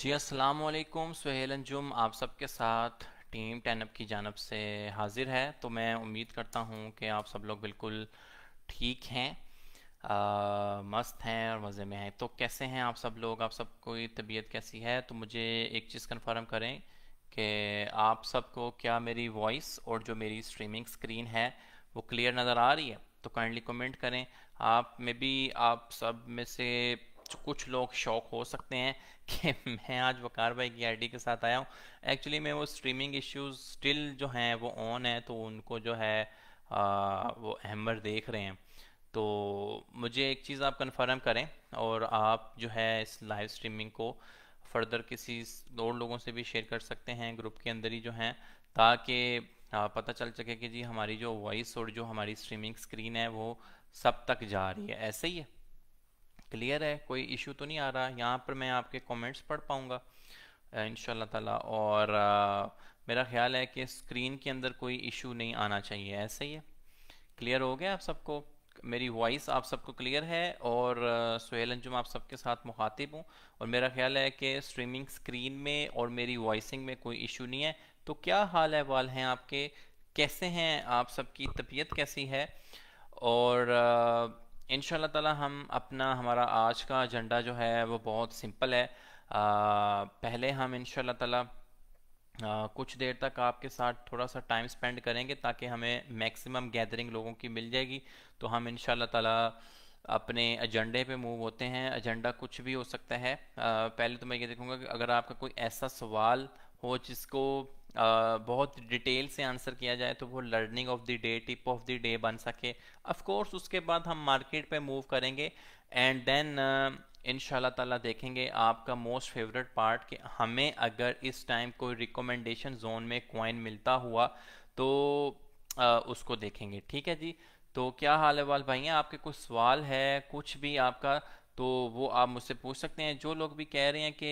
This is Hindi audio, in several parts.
जी अस्सलाम वालेकुम सुहेल अंजुम आप सबके साथ टीम टेनअप की जानब से हाजिर है तो मैं उम्मीद करता हूँ कि आप सब लोग बिल्कुल ठीक हैं आ, मस्त हैं और मज़े में हैं तो कैसे हैं आप सब लोग आप सब कोई तबीयत कैसी है तो मुझे एक चीज़ कंफर्म करें कि आप सबको क्या मेरी वॉइस और जो मेरी स्ट्रीमिंग स्क्रीन है वो क्लियर नज़र आ रही है तो काइंडली कमेंट करें आप में भी आप सब में से कुछ लोग शौक हो सकते हैं कि मैं आज वकार भाई की आईडी के साथ आया हूँ एक्चुअली में वो स्ट्रीमिंग इश्यूज स्टिल जो हैं वो ऑन है तो उनको जो है आ, वो अहमर देख रहे हैं तो मुझे एक चीज़ आप कंफर्म करें और आप जो है इस लाइव स्ट्रीमिंग को फर्दर किसी और लोगों से भी शेयर कर सकते हैं ग्रुप के अंदर ही जो हैं ताकि पता चल सके कि जी हमारी जो वॉइस और जो हमारी स्ट्रीमिंग स्क्रीन है वो सब तक जा रही है ऐसे ही है क्लियर है कोई इशू तो नहीं आ रहा यहाँ पर मैं आपके कमेंट्स पढ़ पाऊँगा इन ताला और आ, मेरा ख्याल है कि स्क्रीन के अंदर कोई इशू नहीं आना चाहिए ऐसा ही है क्लियर हो गया आप सबको मेरी वॉइस आप सबको क्लियर है और सुहेल अंजुम आप सबके साथ मुखातिब हूँ और मेरा ख्याल है कि स्ट्रीमिंग स्क्रीन में और मेरी वॉइसिंग में कोई इशू नहीं है तो क्या हाल अहवाल हैं आपके कैसे हैं आप सबकी तबीयत कैसी है और आ, इन ताला हम अपना हमारा आज का एजेंडा जो है वो बहुत सिंपल है आ, पहले हम इन ताला आ, कुछ देर तक आपके साथ थोड़ा सा टाइम स्पेंड करेंगे ताकि हमें मैक्सिमम गैदरिंग लोगों की मिल जाएगी तो हम इन ताला अपने एजेंडे पे मूव होते हैं एजेंडा कुछ भी हो सकता है आ, पहले तो मैं ये देखूँगा कि अगर आपका कोई ऐसा सवाल हो जिसको बहुत डिटेल से आंसर किया जाए तो वो learning of the day tip of the day बन सके ऑफ कोर्स उसके बाद हम मार्केट पे मूव करेंगे एंड देन इन ताला देखेंगे आपका मोस्ट फेवरेट पार्ट कि हमें अगर इस टाइम कोई रिकमेंडेशन जोन में कॉइन मिलता हुआ तो आ, उसको देखेंगे ठीक है जी तो क्या हाल है वाल भाई आपके कुछ सवाल है कुछ भी आपका तो वो आप मुझसे पूछ सकते हैं जो लोग भी कह रहे हैं कि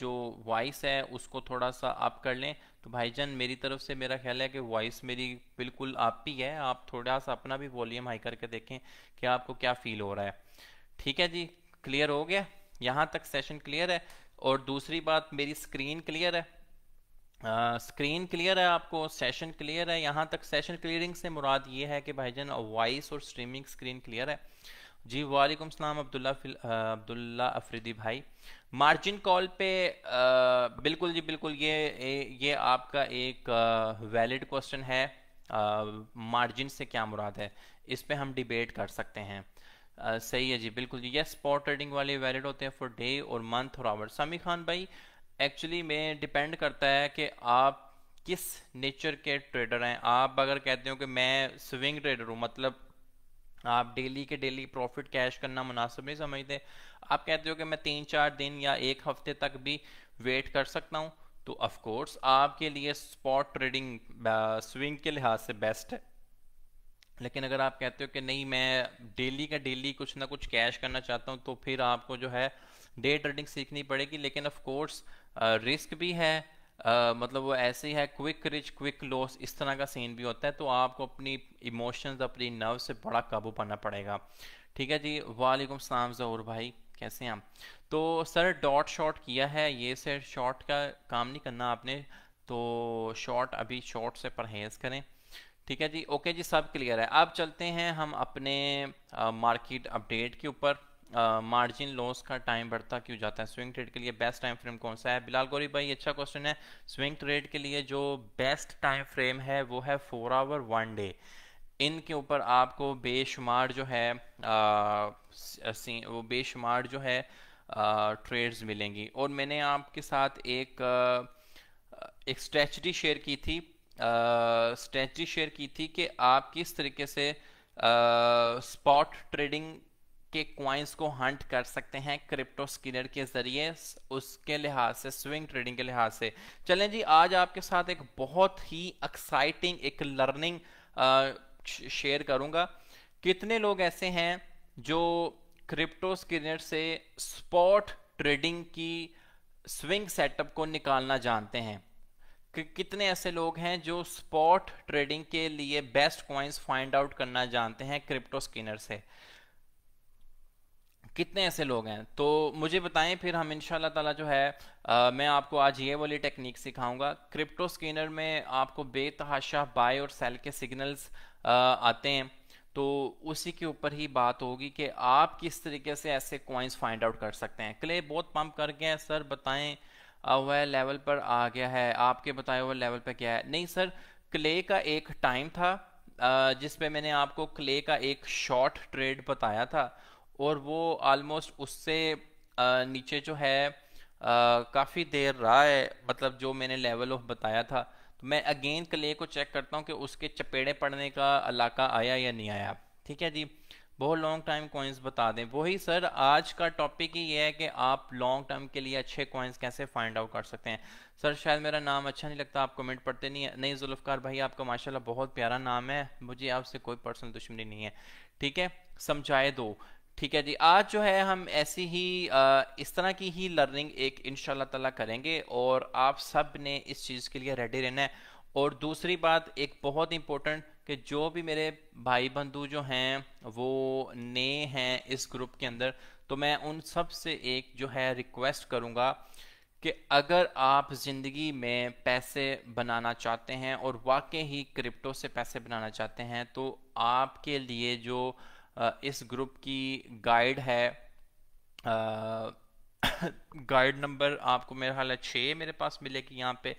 जो वॉइस है उसको थोड़ा सा आप कर लें तो भाईजान मेरी तरफ से मेरा ख्याल है कि वॉइस मेरी बिल्कुल आप ही है आप थोड़ा सा अपना भी वॉल्यूम हाई करके देखें कि आपको क्या फील हो रहा है ठीक है जी क्लियर हो गया यहाँ तक सेशन क्लियर है और दूसरी बात मेरी स्क्रीन क्लियर है स्क्रीन uh, क्लियर है आपको सेशन क्लियर है यहाँ तक सेशन क्लियरिंग से मुराद ये है कि भाईजान वॉइस और स्ट्रीमिंग स्क्रीन क्लियर है जी वालेकुम सलाम अब्दुल्ला अब्दुल्ला अफरीदी भाई मार्जिन कॉल पे आ, बिल्कुल जी बिल्कुल ये ये आपका एक वैलिड क्वेश्चन है मार्जिन से क्या मुराद है इस पे हम डिबेट कर सकते हैं आ, सही है जी बिल्कुल जी ये स्पॉट ट्रेडिंग वाले वैलिड होते हैं फॉर डे और मंथ और आवर समी खान भाई एक्चुअली में डिपेंड करता है कि आप किस नेचर के ट्रेडर हैं आप अगर कहते हो कि मैं स्विंग ट्रेडर हूँ मतलब आप डेली के डेली प्रॉफिट कैश करना मुनासिब नहीं समझते आप कहते हो कि मैं तीन चार दिन या एक हफ्ते तक भी वेट कर सकता हूँ तो ऑफ कोर्स आपके लिए स्पॉट ट्रेडिंग स्विंग के लिहाज से बेस्ट है लेकिन अगर आप कहते हो कि नहीं मैं डेली का डेली कुछ ना कुछ कैश करना चाहता हूँ तो फिर आपको जो है डे ट्रेडिंग सीखनी पड़ेगी लेकिन ऑफ कोर्स रिस्क भी है मतलब वो ऐसे ही है क्विक रिच क्विक लॉस इस तरह का सीन भी होता है तो आपको अपनी इमोशंस अपनी नर्व से बड़ा काबू पाना पड़ेगा ठीक है जी वालेकुम सलाम जहूर भाई कैसे हैं आप तो सर डॉट शॉट किया है ये सर शॉट का काम नहीं करना आपने तो शॉट अभी शॉट से परहेज करें ठीक है जी ओके जी सब क्लियर है अब चलते हैं हम अपने मार्केट अपडेट के ऊपर मार्जिन uh, लॉस का टाइम बढ़ता क्यों जाता है स्विंग ट्रेड के लिए बेस्ट टाइम फ्रेम कौन सा है बिलाल गौरी भाई अच्छा क्वेश्चन है स्विंग ट्रेड के लिए जो बेस्ट टाइम फ्रेम है वो है फोर आवर वन डे इनके ऊपर आपको बेशुमार जो है आ, वो बेशुमार जो है ट्रेड्स मिलेंगी और मैंने आपके साथ एक एक स्ट्रेचडी शेयर की थी स्ट्रेचडी शेयर की थी कि आप किस तरीके से स्पॉट ट्रेडिंग के क्वाइंस को हंट कर सकते हैं क्रिप्टो स्किनर के जरिए उसके लिहाज से स्विंग ट्रेडिंग के लिहाज से चलें जी आज आपके साथ एक बहुत ही एक्साइटिंग एक लर्निंग शेयर करूंगा कितने लोग ऐसे हैं जो क्रिप्टो स्किनर से स्पॉट ट्रेडिंग की स्विंग सेटअप को निकालना जानते हैं कि कितने ऐसे लोग हैं जो स्पॉट ट्रेडिंग के लिए बेस्ट क्वाइंस फाइंड आउट करना जानते हैं क्रिप्टो स्किनर से कितने ऐसे लोग हैं तो मुझे बताएं फिर हम इन ताला जो है आ, मैं आपको आज ये वाली टेक्निक सिखाऊंगा क्रिप्टो स्कैनर में आपको बेतहाशा बाय और सेल के सिग्नल्स आते हैं तो उसी के ऊपर ही बात होगी कि आप किस तरीके से ऐसे क्वाइंस फाइंड आउट कर सकते हैं क्ले बहुत पंप कर गए हैं सर बताएं वह लेवल पर आ गया है आपके बताए हुए लेवल पर क्या है नहीं सर क्ले का एक टाइम था जिसपे मैंने आपको क्ले का एक शॉर्ट ट्रेड बताया था और वो आलमोस्ट उससे नीचे जो है काफ़ी देर रहा है मतलब जो मैंने लेवल ऑफ बताया था तो मैं अगेन क्ले को चेक करता हूँ कि उसके चपेड़े पड़ने का इलाका आया या नहीं आया ठीक है जी बहुत लॉन्ग टाइम कॉइन्स बता दें वही सर आज का टॉपिक ही ये है कि आप लॉन्ग टर्म के लिए अच्छे कॉइन्स कैसे फाइंड आउट कर सकते हैं सर शायद मेरा नाम अच्छा नहीं लगता आप कमेंट पढ़ते नहीं है नहीं जुल्फ़कार भाई आपका माशाल्लाह बहुत प्यारा नाम है मुझे आपसे कोई पर्सनल दुश्मनी नहीं है ठीक है समझाए दो ठीक है जी आज जो है हम ऐसी ही इस तरह की ही लर्निंग एक इन तला करेंगे और आप सब ने इस चीज़ के लिए रेडी रहना है और दूसरी बात एक बहुत इम्पोर्टेंट कि जो भी मेरे भाई बंधु जो हैं वो नए हैं इस ग्रुप के अंदर तो मैं उन सब से एक जो है रिक्वेस्ट करूँगा कि अगर आप ज़िंदगी में पैसे बनाना चाहते हैं और वाकई ही क्रिप्टो से पैसे बनाना चाहते हैं तो आपके लिए जो इस ग्रुप की गाइड है गाइड नंबर आपको मेरा ख्याल है छः मेरे पास मिलेगी यहाँ पे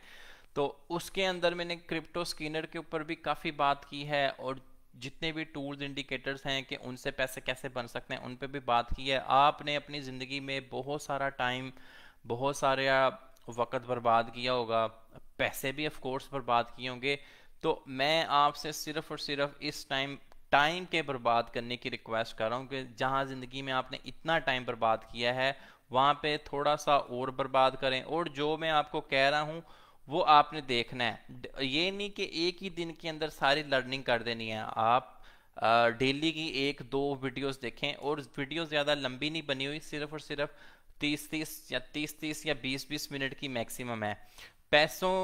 तो उसके अंदर मैंने क्रिप्टो स्किनर के ऊपर भी काफ़ी बात की है और जितने भी टूल्स इंडिकेटर्स हैं कि उनसे पैसे कैसे बन सकते हैं उन पर भी बात की है आपने अपनी ज़िंदगी में बहुत सारा टाइम बहुत सारा वक़्त बर्बाद किया होगा पैसे भी ऑफ कोर्स बर्बाद किए होंगे तो मैं आपसे सिर्फ और सिर्फ इस टाइम टाइम के बर्बाद करने की रिक्वेस्ट कर रहा हूँ कि जहाँ ज़िंदगी में आपने इतना टाइम बर्बाद किया है वहाँ पे थोड़ा सा और बर्बाद करें और जो मैं आपको कह रहा हूँ वो आपने देखना है ये नहीं कि एक ही दिन के अंदर सारी लर्निंग कर देनी है आप डेली की एक दो वीडियोस देखें और वीडियो ज़्यादा लंबी नहीं बनी हुई सिर्फ और सिर्फ तीस तीस या तीस तीस या बीस बीस मिनट की मैक्सिमम है पैसों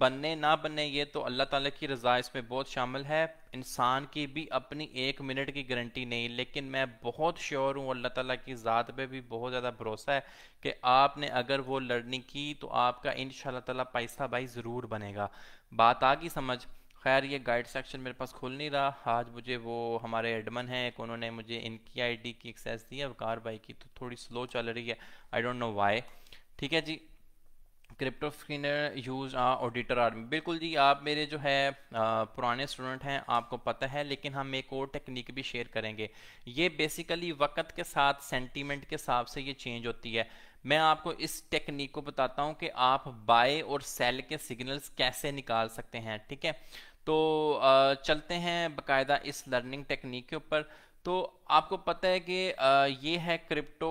बनने ना बनने ये तो अल्लाह ताला की रज़ा इसमें बहुत शामिल है इंसान की भी अपनी एक मिनट की गारंटी नहीं लेकिन मैं बहुत श्योर हूँ अल्लाह ताला की ज़ात पे भी बहुत ज़्यादा भरोसा है कि आपने अगर वो लड़नी की तो आपका इन ताला पैसा भाई ज़रूर बनेगा बात आ गई समझ खैर ये गाइड सेक्शन मेरे पास खुल नहीं रहा आज मुझे वो हमारे एडमन हैं एक उन्होंने मुझे इनकी आईडी की एक्सेस दी है वकार भाई की तो थोड़ी स्लो चल रही है आई डोंट नो वाई ठीक है जी क्रिप्टो स्क्रीनर यूज ऑडिटर आर्मी बिल्कुल जी आप मेरे जो है आ, पुराने स्टूडेंट हैं आपको पता है लेकिन हम एक और टेक्निक भी शेयर करेंगे ये बेसिकली वक्त के साथ सेंटीमेंट के हिसाब से ये चेंज होती है मैं आपको इस टेक्निक को बताता हूँ कि आप बाय और सेल के सिग्नल्स कैसे निकाल सकते हैं ठीक है तो आ, चलते हैं बाकायदा इस लर्निंग टेक्निक के ऊपर तो आपको पता है कि आ, ये है क्रिप्टो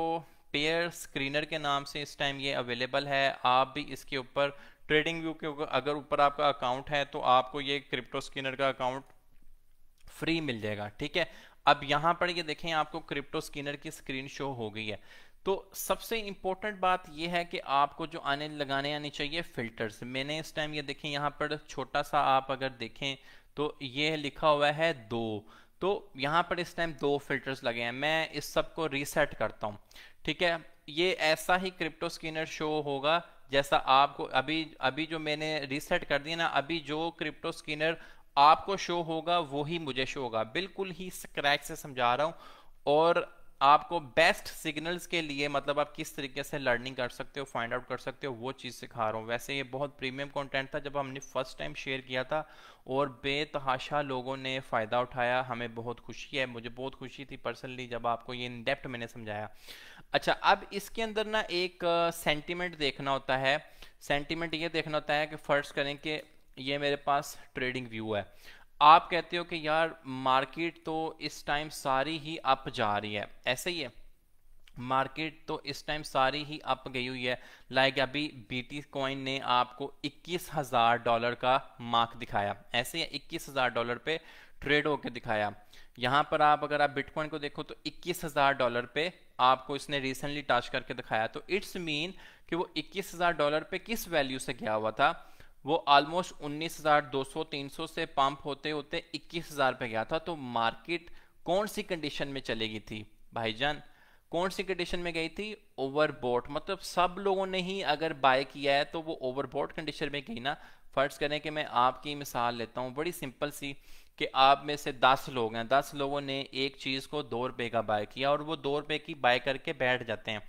पेयर स्क्रीनर के नाम से इस टाइम ये अवेलेबल है आप भी इसके ऊपर ट्रेडिंग व्यू के ऊपर अगर ऊपर आपका अकाउंट है तो आपको ये क्रिप्टो स्क्रीनर का अकाउंट फ्री मिल जाएगा ठीक है अब यहाँ पर ये देखें आपको क्रिप्टो स्क्रीनर की स्क्रीन शो हो गई है तो सबसे इम्पोर्टेंट बात ये है कि आपको जो आने लगाने आने चाहिए फिल्टर्स मैंने इस टाइम ये देखें यहाँ पर छोटा सा आप अगर देखें तो ये लिखा हुआ है दो तो यहाँ पर इस टाइम दो फिल्टर्स लगे हैं मैं इस सब को रीसेट करता हूँ ठीक है ये ऐसा ही क्रिप्टो स्कैनर शो होगा जैसा आपको अभी अभी जो मैंने रिसेट कर दिया ना अभी जो क्रिप्टो स्कैनर आपको शो होगा वो ही मुझे शो होगा बिल्कुल ही स्क्रैच से समझा रहा हूँ और आपको बेस्ट सिग्नल्स के लिए मतलब आप किस तरीके से लर्निंग कर सकते हो फाइंड आउट कर सकते हो वो चीज़ सिखा रहा हूँ वैसे ये बहुत प्रीमियम कंटेंट था जब हमने फर्स्ट टाइम शेयर किया था और बेतहाशा लोगों ने फ़ायदा उठाया हमें बहुत खुशी है मुझे बहुत खुशी थी पर्सनली जब आपको ये इन डेप्थ मैंने समझाया अच्छा अब इसके अंदर ना एक सेंटीमेंट देखना होता है सेंटीमेंट ये देखना होता है कि फर्ज करें कि ये मेरे पास ट्रेडिंग व्यू है आप कहते हो कि यार मार्केट तो इस टाइम सारी ही अप जा रही है ऐसे ही है मार्केट तो इस टाइम सारी ही अप गई हुई है लाइक अभी बीटी कॉइन ने आपको इक्कीस हजार डॉलर का मार्क दिखाया ऐसे ही इक्कीस हजार डॉलर पे ट्रेड होके दिखाया यहाँ पर आप अगर आप बिटकॉइन को देखो तो इक्कीस हजार डॉलर पे आपको इसने रिसेंटली टच करके दिखाया तो इट्स मीन कि वो 21,000 डॉलर पे किस वैल्यू से गया हुआ था वो ऑलमोस्ट 19,200 300 से पंप होते होते 21,000 पे गया था तो मार्केट कौन सी कंडीशन में चलेगी थी भाईजान कौन सी कंडीशन में गई थी ओवरबोट मतलब सब लोगों ने ही अगर बाय किया है तो वो ओवरबोट कंडीशन में गई ना फ़र्ज़ करें कि मैं आपकी मिसाल लेता हूँ बड़ी सिंपल सी कि आप में से दस लोग हैं दस लोगों ने एक चीज़ को दो रुपये का बाय किया और वो दो रुपये की बाय करके बैठ जाते हैं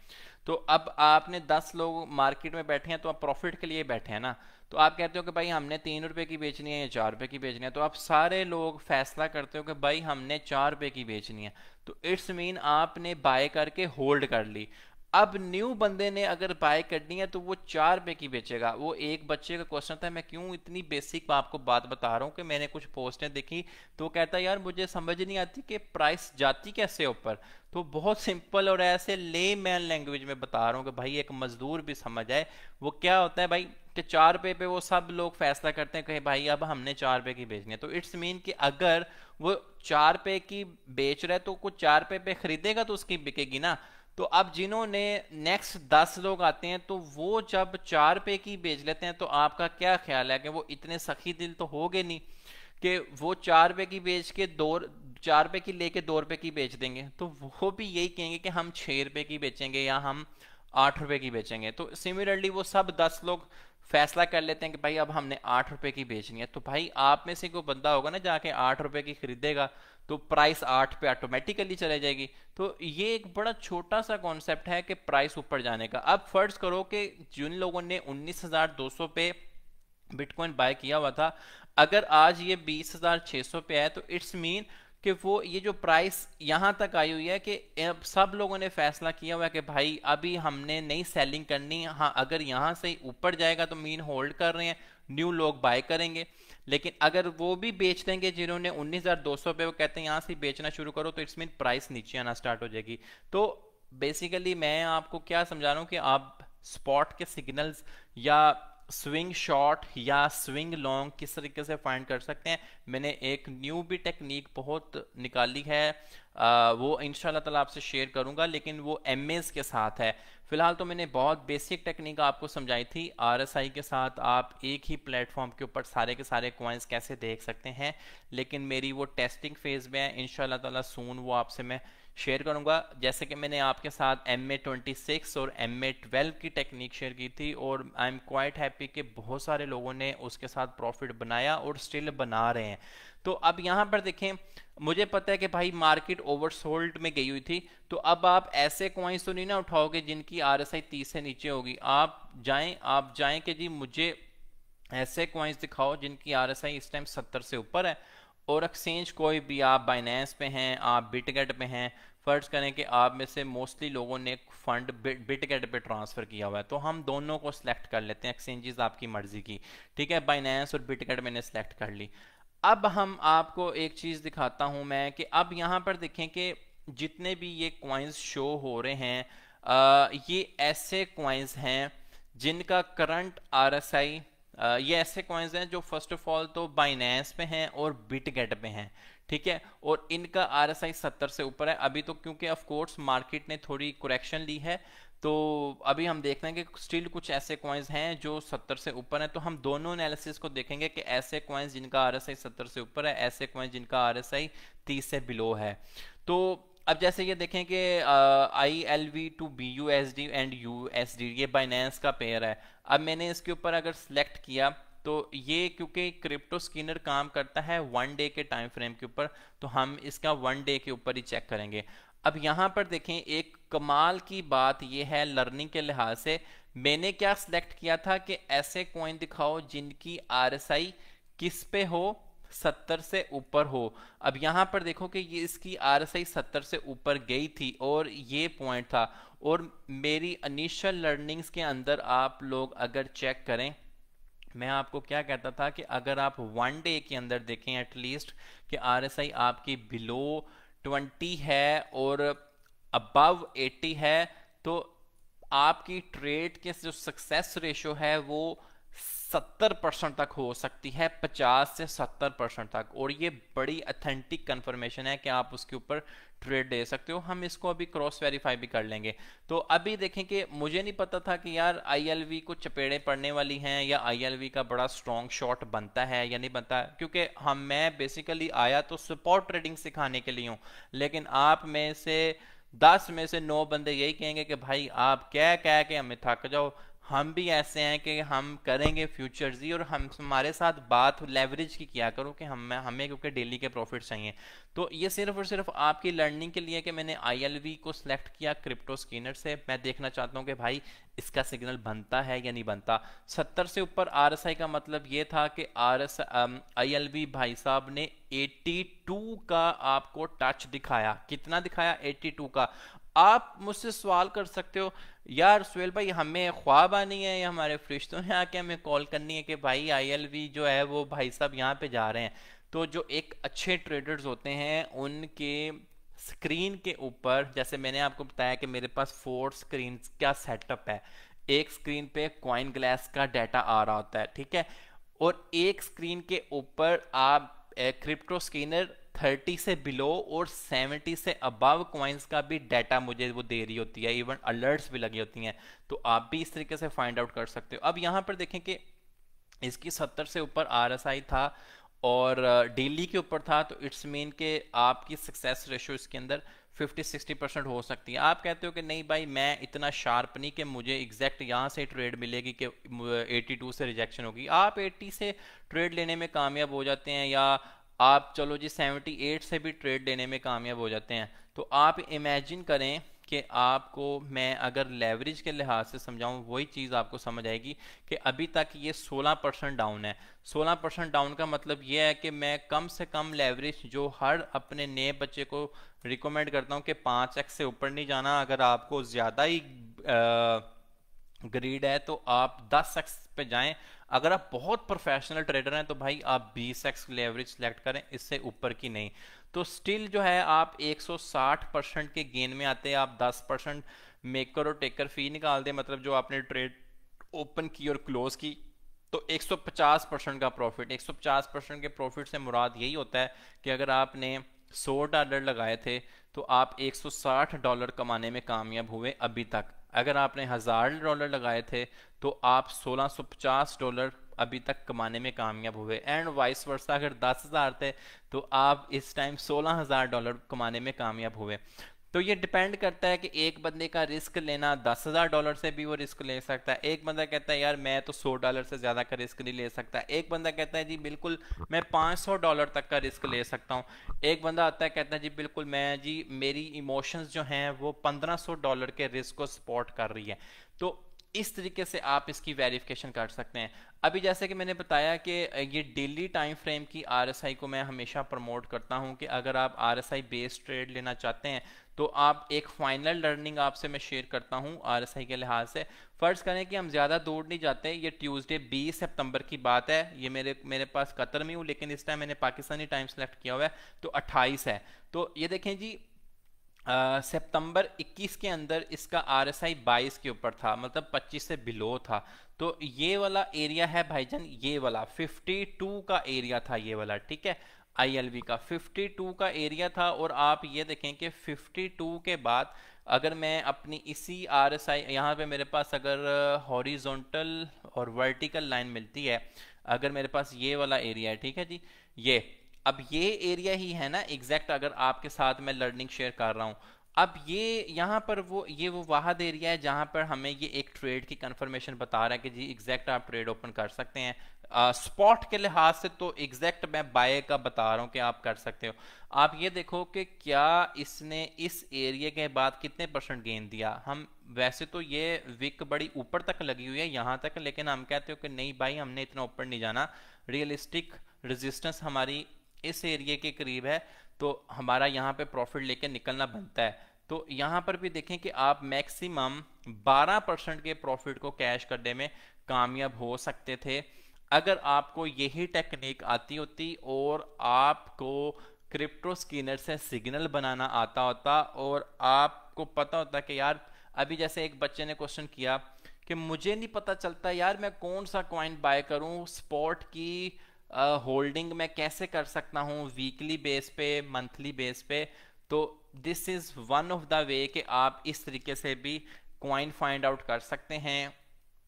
तो अब आपने दस लोग मार्केट में बैठे हैं तो आप प्रॉफिट के लिए बैठे हैं ना तो आप कहते हो कि भाई हमने तीन रुपये की बेचनी है या चार रुपये की बेचनी है तो आप सारे लोग फैसला करते हो कि भाई हमने चार रुपये की बेचनी है तो इट्स मीन आपने बाय करके होल्ड कर ली अब न्यू बंदे ने अगर बाय करनी है तो वो चार रुपए की बेचेगा वो एक बच्चे का क्वेश्चन था मैं क्यों इतनी बेसिक आपको बात बता रहा हूँ कि मैंने कुछ पोस्टें देखी तो कहता यार मुझे समझ नहीं आती कि प्राइस जाती कैसे ऊपर तो बहुत सिंपल और ऐसे ले मैन लैंग्वेज में बता रहा हूँ कि भाई एक मजदूर भी समझ आए वो क्या होता है भाई कि चार रुपये पे वो सब लोग फैसला करते हैं कि भाई अब हमने चार रुपये की बेचनी है तो इट्स मीन कि अगर वो चार रुपये की बेच रहा है तो कुछ चार रुपए पे खरीदेगा तो उसकी बिकेगी ना तो अब जिन्होंने नेक्स्ट दस लोग आते हैं तो वो जब चार पे की बेच लेते हैं तो आपका क्या ख्याल है कि वो इतने सखी दिल तो हो गए नहीं कि वो चार पे की बेच के दो चार पे की लेके दो रुपए की बेच देंगे तो वो भी यही कहेंगे कि हम छः रुपए की बेचेंगे या हम आठ रुपए की बेचेंगे तो सिमिलरली वो सब दस लोग फैसला कर लेते हैं कि भाई अब हमने आठ रुपए की बेचनी है तो भाई आप में से कोई बंदा होगा ना जाके आठ रुपए की खरीदेगा तो प्राइस आठ पे ऑटोमेटिकली चले जाएगी तो ये एक बड़ा छोटा सा कॉन्सेप्ट है कि प्राइस ऊपर जाने का अब फर्ज करो कि जिन लोगों ने उन्नीस पे बिटकॉइन बाय किया हुआ था अगर आज ये बीस पे है तो इट्स मीन कि वो ये जो प्राइस यहाँ तक आई हुई है कि सब लोगों ने फैसला किया हुआ है कि भाई अभी हमने नई सेलिंग करनी है हाँ अगर यहाँ से ऊपर जाएगा तो मीन होल्ड कर रहे हैं न्यू लोग बाय करेंगे लेकिन अगर वो भी बेच देंगे जिन्होंने 19,200 पे वो कहते हैं यहाँ से बेचना शुरू करो तो इट्स मीन प्राइस नीचे आना स्टार्ट हो जाएगी तो बेसिकली मैं आपको क्या समझा रहा हूँ कि आप स्पॉट के सिग्नल्स या स्विंग शॉट या स्विंग लॉन्ग किस तरीके से फाइंड कर सकते हैं मैंने एक न्यू भी टेक्निक बहुत निकाली है आ, वो इन ताला आपसे शेयर करूंगा लेकिन वो एम के साथ है फिलहाल तो मैंने बहुत बेसिक टेक्निक आपको समझाई थी आर के साथ आप एक ही प्लेटफॉर्म के ऊपर सारे के सारे क्वाइंस कैसे देख सकते हैं लेकिन मेरी वो टेस्टिंग फेज़ में है इन ताला सून वो आपसे मैं शेयर करूंगा जैसे कि मैंने आपके साथ एम ए ट्वेंटी सिक्स और एम ए ट्वेल्व की टेक्निक शेयर की थी और आई एम क्वाइट हैप्पी कि बहुत सारे लोगों ने उसके साथ प्रॉफिट बनाया और स्टिल बना रहे हैं तो अब यहाँ पर देखें मुझे पता है कि भाई मार्केट ओवरसोल्ड में गई हुई थी तो अब आप ऐसे क्वाइंस तो नहीं ना उठाओगे जिनकी आर एस आई तीस से नीचे होगी आप जाएँ आप जाएँ कि जी मुझे ऐसे क्वाइंस दिखाओ जिनकी आर एस आई इस टाइम सत्तर से ऊपर है और एक्सचेंज कोई भी आप बाइनेंस पे हैं आप बिटगेट पे हैं फ़र्ज़ करें कि आप में से मोस्टली लोगों ने फ़ंड बिटगेट पे ट्रांसफ़र किया हुआ है तो हम दोनों को सिलेक्ट कर लेते हैं एक्सचेंजेस आपकी मर्ज़ी की ठीक है बाइनेंस और बिटगेट मैंने सेलेक्ट कर ली अब हम आपको एक चीज़ दिखाता हूँ मैं कि अब यहाँ पर देखें कि जितने भी ये क्वाइंस शो हो रहे हैं आ, ये ऐसे क्वाइंस हैं जिनका करंट आर एस आई ये ऐसे कॉइन्स हैं जो फर्स्ट ऑफ ऑल तो बाइनेंस पे हैं और बिटगेट पे हैं ठीक है और इनका आर एस आई सत्तर से ऊपर है अभी तो क्योंकि ऑफकोर्स मार्केट ने थोड़ी करेक्शन ली है तो अभी हम देख रहे हैं कि स्टिल कुछ ऐसे कॉइन्स हैं जो सत्तर से ऊपर हैं तो हम दोनों एनालिसिस को देखेंगे कि ऐसे कॉइन्स जिनका आर एस आई सत्तर से ऊपर है ऐसे कॉइन्स जिनका आर एस आई तीस से बिलो है तो अब जैसे ये देखें कि I L V to B U S D and U S D ये बाइनेंस का पेयर है अब मैंने इसके ऊपर अगर सेलेक्ट किया तो ये क्योंकि क्रिप्टो स्किनर काम करता है वन डे के टाइम फ्रेम के ऊपर तो हम इसका वन डे के ऊपर ही चेक करेंगे अब यहाँ पर देखें एक कमाल की बात ये है लर्निंग के लिहाज से मैंने क्या सिलेक्ट किया था कि ऐसे कॉइन दिखाओ जिनकी आई किस पे हो सत्तर से ऊपर हो अब यहाँ पर देखो कि ये इसकी आर एस आई सत्तर से ऊपर गई थी और ये पॉइंट था और मेरी इनिशियल लर्निंग्स के अंदर आप लोग अगर चेक करें मैं आपको क्या कहता था कि अगर आप वन डे के अंदर देखें एटलीस्ट कि आर एस आई आपकी बिलो ट्वेंटी है और अबव एटी है तो आपकी ट्रेड के जो सक्सेस रेशो है वो सत्तर परसेंट तक हो सकती है पचास से सत्तर परसेंट तक और ये बड़ी अथेंटिक कंफर्मेशन है कि आप उसके ऊपर ट्रेड दे सकते हो हम इसको अभी क्रॉस वेरीफाई भी कर लेंगे तो अभी देखें कि मुझे नहीं पता था कि यार आईएलवी को चपेड़े पड़ने वाली हैं या आईएलवी का बड़ा स्ट्रॉन्ग शॉट बनता है या नहीं बनता क्योंकि हम मैं बेसिकली आया तो सपोर्ट ट्रेडिंग सिखाने के लिए हूँ लेकिन आप में से दस में से नौ बंदे यही कहेंगे कि भाई आप क्या कह के हमें थक जाओ हम भी ऐसे हैं कि हम करेंगे फ्यूचर जी और हम हमारे साथ बात लेवरेज की किया करो कि हम हमें क्योंकि डेली के प्रॉफिट चाहिए तो ये सिर्फ और सिर्फ आपकी लर्निंग के लिए कि मैंने आईएलवी को सिलेक्ट किया क्रिप्टो स्किनर से मैं देखना चाहता हूँ कि भाई इसका सिग्नल बनता है या नहीं बनता सत्तर से ऊपर आर का मतलब ये था कि आर एस आई भाई साहब ने 82 का आपको टच दिखाया कितना दिखाया 82 का आप मुझसे सवाल कर सकते हो यार सुहेल भाई हमें ख्वाब आनी है या हमारे फरिश्तों ने आके हमें कॉल करनी है कि भाई आईएलवी जो है वो भाई साहब यहाँ पे जा रहे हैं तो जो एक अच्छे ट्रेडर्स होते हैं उनके स्क्रीन के ऊपर जैसे मैंने आपको बताया कि मेरे पास फोर स्क्रीन का सेटअप है एक स्क्रीन पे क्वाइन ग्लास का डाटा आ रहा होता है ठीक है और एक स्क्रीन के ऊपर आप क्रिप्टो स्कैनर 30 से बिलो और 70 से अबव क्वाइंस का भी डाटा मुझे वो दे रही होती है इवन अलर्ट्स भी लगी होती हैं तो आप भी इस तरीके से फाइंड आउट कर सकते हो अब यहाँ पर देखें कि इसकी 70 से ऊपर आर था और डेली के ऊपर था तो इट्स मीन के आपकी सक्सेस रेशो इसके अंदर 50-60 परसेंट हो सकती है आप कहते हो कि नहीं भाई मैं इतना शार्प नहीं कि मुझे एग्जैक्ट यहाँ से ट्रेड मिलेगी कि 82 से रिजेक्शन होगी आप 80 से ट्रेड लेने में कामयाब हो जाते हैं या आप चलो जी 78 से भी ट्रेड देने में कामयाब हो जाते हैं तो आप इमेजिन करें कि आपको मैं अगर लेवरेज के लिहाज से समझाऊं वही चीज़ आपको समझ आएगी कि अभी तक ये 16 परसेंट डाउन है 16 परसेंट डाउन का मतलब ये है कि मैं कम से कम लेवरेज जो हर अपने नए बच्चे को रिकमेंड करता हूँ कि पाँच एक्स से ऊपर नहीं जाना अगर आपको ज़्यादा ही ग्रीड है तो आप दस एक्स पे जाए अगर आप बहुत प्रोफेशनल ट्रेडर हैं तो भाई आप बीस एक्स लेवरेज सेलेक्ट करें इससे ऊपर की नहीं तो स्टिल जो है आप 160 परसेंट के गेन में आते हैं आप 10 परसेंट मेकर और टेकर फी निकाल दें मतलब जो आपने ट्रेड ओपन की और क्लोज की तो 150 परसेंट का प्रॉफिट 150 परसेंट के प्रॉफिट से मुराद यही होता है कि अगर आपने 100 डॉलर लगाए थे तो आप 160 डॉलर कमाने में कामयाब हुए अभी तक अगर आपने हज़ार डॉलर लगाए थे तो आप 1650 डॉलर अभी तक कमाने में कामयाब हुए एंड वाइस वर्षा अगर दस हज़ार थे तो आप इस टाइम सोलह हज़ार डॉलर कमाने में कामयाब हुए तो ये डिपेंड करता है कि एक बंदे का रिस्क लेना दस हज़ार डॉलर से भी वो रिस्क ले सकता है एक बंदा कहता है यार मैं तो सौ डॉलर से ज़्यादा का रिस्क नहीं ले सकता एक बंदा कहता है जी बिल्कुल मैं पाँच सौ डॉलर तक का रिस्क ले सकता हूँ एक बंदा आता है कहता है जी बिल्कुल मैं जी मेरी इमोशंस जो हैं वो पंद्रह सौ डॉलर के रिस्क को सपोर्ट कर रही है तो इस तरीके से आप इसकी वेरिफिकेशन कर सकते हैं अभी जैसे कि मैंने बताया कि ये डेली टाइम फ्रेम की आरएसआई को मैं हमेशा प्रमोट करता हूं कि अगर आप आरएसआई बेस्ड ट्रेड लेना चाहते हैं तो आप एक फाइनल लर्निंग आपसे मैं शेयर करता हूं आरएसआई के लिहाज से फ़र्ज़ करें कि हम ज़्यादा दूर नहीं जाते ये ट्यूसडे 20 सितंबर की बात है ये मेरे मेरे पास कतर में हूँ लेकिन इस टाइम मैंने पाकिस्तानी टाइम सेलेक्ट किया हुआ है तो अट्ठाईस है तो ये देखें जी सितंबर 21 के अंदर इसका आर एस आई बाईस के ऊपर था मतलब 25 से बिलो था तो ये वाला एरिया है भाईजान ये वाला 52 का एरिया था ये वाला ठीक है आई का 52 का एरिया था और आप ये देखें कि 52 के बाद अगर मैं अपनी इसी आर एस आई यहाँ पर मेरे पास अगर हॉरिजोंटल और वर्टिकल लाइन मिलती है अगर मेरे पास ये वाला एरिया है ठीक है जी ये अब ये एरिया ही है ना एग्जैक्ट अगर आपके साथ मैं लर्निंग शेयर कर रहा हूँ अब ये यहाँ पर वो ये वो वाहद एरिया है जहाँ पर हमें ये एक ट्रेड की कंफर्मेशन बता रहा है कि जी एग्जैक्ट आप ट्रेड ओपन कर सकते हैं स्पॉट uh, के लिहाज से तो एग्जैक्ट मैं बाय का बता रहा हूँ कि आप कर सकते हो आप ये देखो कि क्या इसने इस एरिया के बाद कितने परसेंट गेन दिया हम वैसे तो ये विक बड़ी ऊपर तक लगी हुई है यहाँ तक लेकिन हम कहते हो कि नहीं भाई हमने इतना ऊपर नहीं जाना रियलिस्टिक रेजिस्टेंस हमारी इस एरिए के करीब है तो हमारा यहाँ पे प्रॉफिट लेके निकलना बनता है तो यहाँ पर भी देखें कि आप मैक्सिमम 12 परसेंट के प्रॉफिट को कैश करने में कामयाब हो सकते थे अगर आपको यही टेक्निक आती होती और आपको क्रिप्टो स्कीनर से सिग्नल बनाना आता होता और आपको पता होता कि यार अभी जैसे एक बच्चे ने क्वेश्चन किया कि मुझे नहीं पता चलता यार मैं कौन सा कॉइन बाय करूं स्पॉट की होल्डिंग uh, मैं कैसे कर सकता हूँ वीकली बेस पे मंथली बेस पे तो this is one of the way कि आप इस तरीके से भी क्वाइन फाइंड आउट कर सकते हैं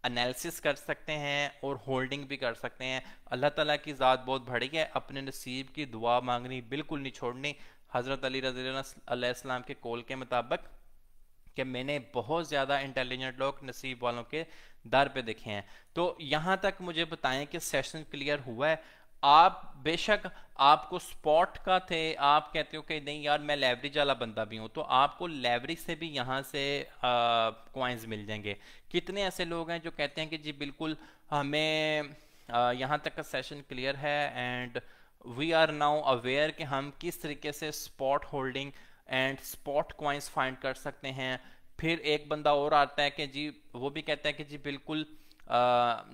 एनालिसिस कर सकते हैं और होल्डिंग भी कर सकते हैं अल्लाह ताला की ज़ात बहुत बड़ी है अपने नसीब की दुआ मांगनी बिल्कुल नहीं छोड़नी हज़रत अली रज़ीम के कौल के मुताबिक कि मैंने बहुत ज़्यादा इंटेलिजेंट लोग नसीब वालों के दर पे देखे हैं तो यहां तक मुझे बताएं कि सेशन क्लियर हुआ है आप बेशक आपको स्पॉट का थे आप कहते हो कि नहीं यार मैं लेवरेज वाला बंदा भी हूं तो आपको लेवरेज से भी यहाँ से क्वाइंस मिल जाएंगे कितने ऐसे लोग हैं जो कहते हैं कि जी बिल्कुल हमें यहां तक का सेशन क्लियर है and we are now aware कि हम किस तरीके से spot holding and spot coins find कर सकते हैं फिर एक बंदा और आता है कि जी वो भी कहता है कि जी बिल्कुल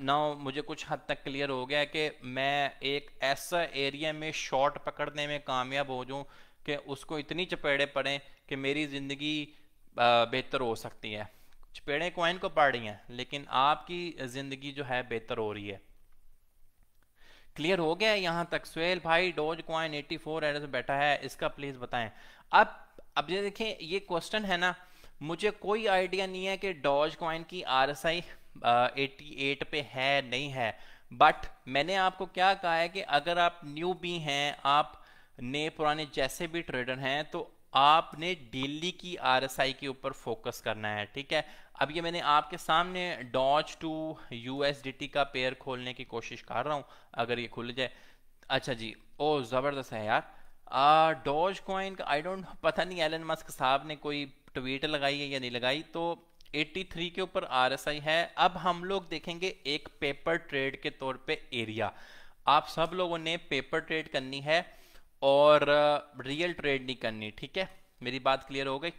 ना मुझे कुछ हद तक क्लियर हो गया है कि मैं एक ऐसा एरिया में शॉट पकड़ने में कामयाब हो जाऊं कि उसको इतनी चपेड़े पड़ें कि मेरी ज़िंदगी बेहतर हो सकती है चपेड़े क्वाइन को पड़ रही हैं लेकिन आपकी ज़िंदगी जो है बेहतर हो रही है क्लियर हो गया यहाँ तक सुहेल भाई डोज क्वाइन एटी फोर बैठा है इसका प्लीज़ बताएं अब अब ये देखें ये क्वेश्चन है ना मुझे कोई आइडिया नहीं है कि डॉज कॉइन की R S I eighty eight पे है नहीं है बट मैंने आपको क्या कहा है कि अगर आप न्यू भी हैं आप नए पुराने जैसे भी ट्रेडर हैं तो आपने डेली की आर एस आई के ऊपर फोकस करना है ठीक है अब ये मैंने आपके सामने डॉज टू टी का पेयर खोलने की कोशिश कर रहा हूँ अगर ये खुल जाए अच्छा जी ओ ज़बरदस्त है यार डॉज कॉइन का आई डोंट पता नहीं एलन मस्क साहब ने कोई ट्वीट लगाई है या नहीं लगाई तो 83 के ऊपर आर है अब हम लोग देखेंगे एक पेपर ट्रेड के तौर पे एरिया आप सब लोगों ने पेपर ट्रेड करनी है और रियल uh, ट्रेड नहीं करनी ठीक है मेरी बात क्लियर हो गई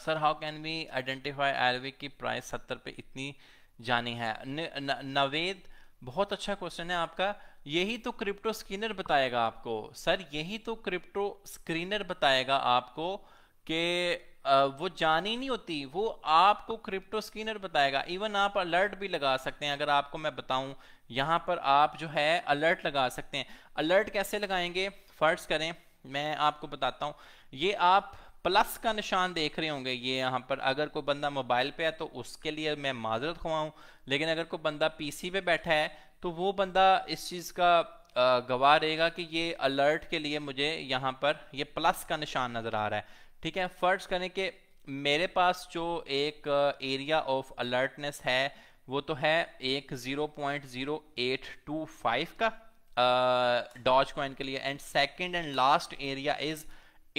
sir how can we identify Arweave की प्राइस सत्तर पे इतनी जानी है नवेद बहुत अच्छा क्वेश्चन है आपका यही तो क्रिप्टो स्क्रीनर बताएगा आपको सर यही तो क्रिप्टो स्क्रीनर बताएगा आपको कि वो जानी नहीं होती वो आपको क्रिप्टो स्क्रीनर बताएगा इवन आप अलर्ट भी लगा सकते हैं अगर आपको मैं बताऊं यहाँ पर आप जो है अलर्ट लगा सकते हैं अलर्ट कैसे लगाएंगे फर्ज करें मैं आपको बताता हूँ ये आप प्लस का निशान देख रहे होंगे ये यहाँ पर अगर कोई बंदा मोबाइल पे है तो उसके लिए मैं माजरत खुआऊँ लेकिन अगर कोई बंदा पीसी पे बैठा है तो वो बंदा इस चीज़ का गवाह रहेगा कि ये अलर्ट के लिए मुझे यहाँ पर ये प्लस का निशान नज़र आ रहा है ठीक है फर्ज करें कि मेरे पास जो एक एरिया ऑफ अलर्टनेस है वो तो है एक zero zero point eight two five का डॉज uh, कॉइन के लिए and second and last area is